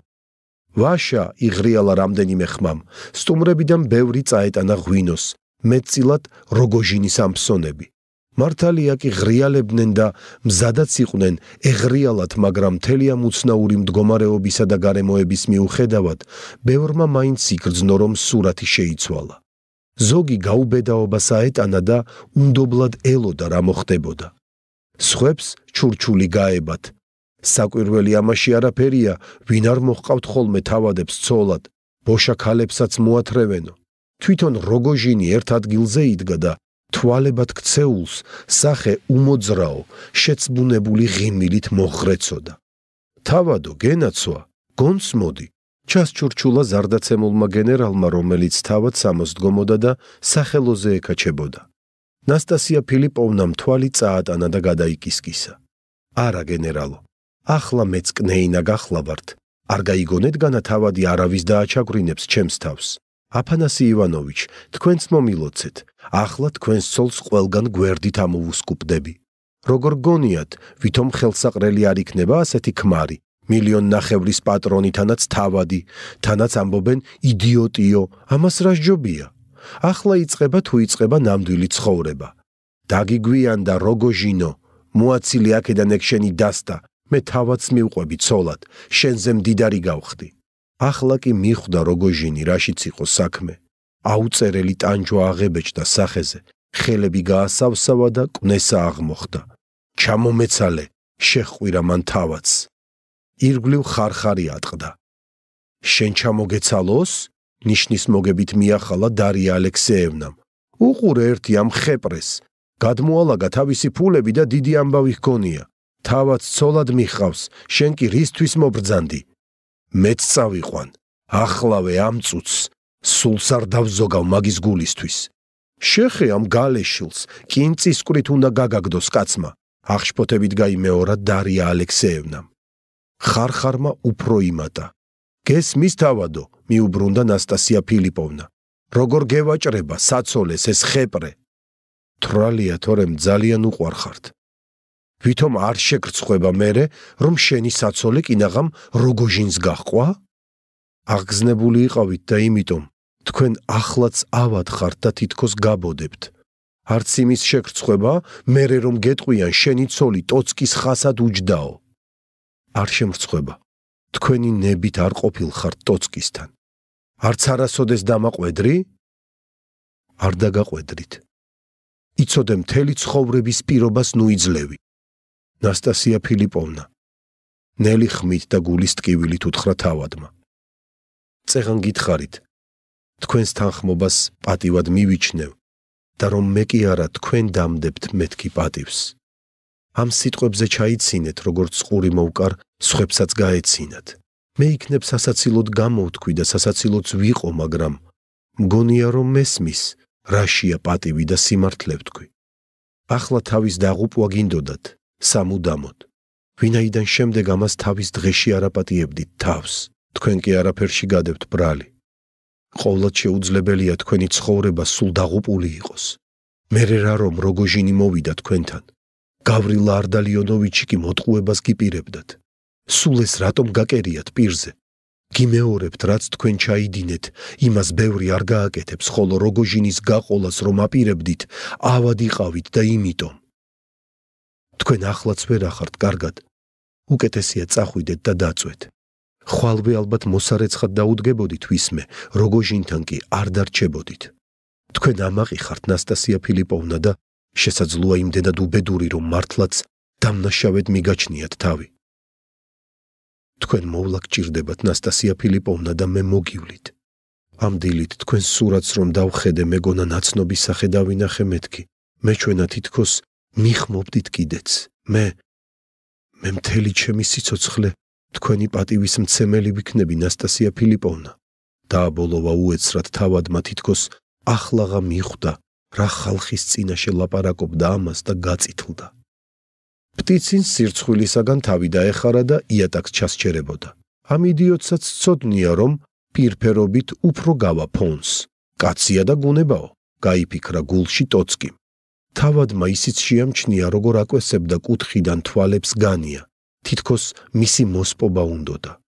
ვაშა იღრიალა რამდენიმე ხმამ სტუმრებიდან ბევრი წაეტანა ღვინოს მეცილად როგოჟინის ამფსონები მართალია კი ღრიალებდნენ და მზადაც იყვნენ ეღრიალათ მაგრამ თელია მუცნაური მდგომარეობისა და გარემოების მიუხედავად ბევრმა მაინც იგრძნო რომ სურათი შეიცვალა ზოგი გაუბედაობას აეტანა და უნდობლად ელოდა რა მოხდებოდა სხვებს ჩურჩული გაებათ საკვირველი ამაში არაფერია, ვინ არ მოხყავთ ხოლმე თავადებს ცოლად, ბოშა ქალებსაც მოათრევენო. თვითონ როგოჟინი ერთ ადგილზე იდგა და თვალებად ქცეულს სახე უმოძრაო, შეცბუნებული ღიმილით მოხრეცოდა. თავადო გენაცვა, გონც მოდი, ჩას ჩურჩულა ზარდაცემულმა გენერალმა, რომელიც თავად სამოსდგომოდა და სახელოზე ეკაჩებოდა. ნასტასია ფილიპოვნამ თვალი წაატანა და გადაიკისკისა. არა გენერალო, ახლა მეც კნეინა გახლავართ. არ გაიგონეთ განა თავადი არავის დააჩაგვრინებს ჩემს თავს. აფანასი ივანოვიჩ, თქვენს მომილოცეთ. ახლა თქვენს სოლს ყველგან გვერდით ამოვუსკუპდები. როგორ გონიათ, ვითომ ხელსაყრელი არ იქნება ასეთი ქმარი? მილიონ ნახევრის პატრონითანაც თავადი, თანაც ამბობენ იდიოტიო, ამას რა ჯობია? ახლა იწება თუ იწება ნამდვილი ცხოვრება. დაგიგვიანდა როგოჟინო, მოაცილი აქედან ექშენი დასთა, მე თავაც მივყვები ცოლად, შენზე მდიდარი გავხდი. ახლა კი მიხვდა როგოჟინი, რაშიც იყო საქმე. აუწერელი ტანჯვა აღებეჭდა სახეზე, ხელები გაასავსავა და კვნესა აღმოხდა. ჩამომეცალე, შეხყვირა მან თავაც. ირგვლივ ხარხარი ატყდა. შენ ჩამოგეცალოს? ნიშნის მოგებით მიახალა დარია ალექსეევნამ. უყურე ერთი ამ ხეპრეს. გადმოალაგა თავისი ფულები და დიდი ამბავი ჰქონია. თავად ცოლად მიხავს, შენ კი რისთვის მობრძანდი? მეც წავიყვან, ახლავე ამ წუთს, სულს არ დავზოგავ მაგის გულისთვის. შეხე ამ გალეშილს, კინწისკრით უნდა გაგაგდოს კაცმა. აღშფოთებით გაიმეორა დარია ალექსეევნამ. ხარხარმა უფრო იმატა. გესმის თავადო, მიუბრუნდა ნასტასია ფილიპოვნა. როგორ გევაჭრება საცოლეს ეს ხეპრე? თრალია თორემ ძალიან უყვარხართ. ვითომ არ შეგრცხვება მერე, რომ შენი საცოლე კინაღამ როგოჟინს გაყვა? აღგზნებული იყავით და იმიტომ თქვენ ახლაც ავად ხართ და თითქოს გაბოდებთ. არც იმის შეგრცხვება, მერე რომ გეტყვიან შენი ცოლი ტოცკის ხასად უჯდაო. არ შემრცხვება. თქვენი ნებით არ ყოფილ ხართ ტოცკისთან. არც არასოდეს დამაყვედრი? არ დაგაყვედრით. იცოდე მთელი ცხოვრების პირობას ნუ იძლევი. ნასტასია ფილიპოვნა ნელი ხმით და გულის ტკივილით უთხრა თავადმა წეღან გითხარით თქვენს თანხმობას პატივად მივიჩნევ და რომ მე კი არა თქვენ დამდებთ მეთქი პატივს ამ სიტყვებზე ჩაიცინეთ როგორც ყური მოუკარ სხვებსაც გაეცინათ მე იქნებ სასაცილოდ გამოვთქვი და სასაცილოდ ვიყო მაგრამ მგონია რომ მესმის რაშია პატივი და სიმართლე ვთქვი ახლა თავის დაღუპვა გინდოდათ სამუდამოდ. ვინაიდან შემდეგ ამას თავის დღეში არაპატიებდით თავს, თქვენ კი არაფერში გადებთ ბრალი. ყოვლად შეუძლებელია თქვენი ცხოვრება სულ დაღუპული იყოს. მე რა რომ როგოჟინი მოვიდა თქვენთან. გავრილ არდალიონოვიჩი კი მოტყუებას გიპირებდათ. სულ ეს რატომ გაკერიათ პირზე? გიმეორებთ, რაც თქვენ ჩაიდინეთ, იმას ბევრი არ გააკეთებს, ხოლო როგოჟინის გაყოლას რომ აპირებდით, ავადიყავით და იმიტომ. თქვენ ახლაც ვერ ახართ კარგად. უკეთესია წახვიდეთ და დაწვეთ. ხვალვე ალბათ მოსარეცხად დაუდგებოდით ვისმე, როგოჟინთან კი არ დარჩებოდით. თქვენ ამაყი ხართ ნასტასია ფილიპოვნა და შესაძლოა იმდენად უბედური რომ მართლაც დამნაშავედ მიგაჩნიათ თავი. თქვენ მოვლა გჭირდებათ ნასტასია ფილიპოვნა და მე მოგივლით. ამ დილით თქვენ სურათს რომ დავხედე მეგონა ნაცნობი სახე დავინახე მეთქი. მე ჩვენა თითქოს მიხმობდით კიდეც მე მე მთელი ჩემი სიცოცხლე თქვენი პატივის მცემელი ვიქნები ნასტასია ფილიპოვნა დააბოლოვა უეცრად თავადმა თითქოს ახლაღა მიხვდა რა ხალხის წინაშე ლაპარაკობდა ამას და გაწითლდა პტიცინ სირცხვილისაგან თავი დაეხარა და იატაკს ჩასჩერებოდა ამ იდიოტსაც ცოდნია რომ პირფერობით უფრო გავა ფონს კაცია და გუნებაო გაიფიქრა გულში ტოცკიმ თავადმა ისიც შეამჩნია, როგორ აკვესებდა კუთხიდან თვალებს განია, თითქოს მისი მოსპობა უნდოდა.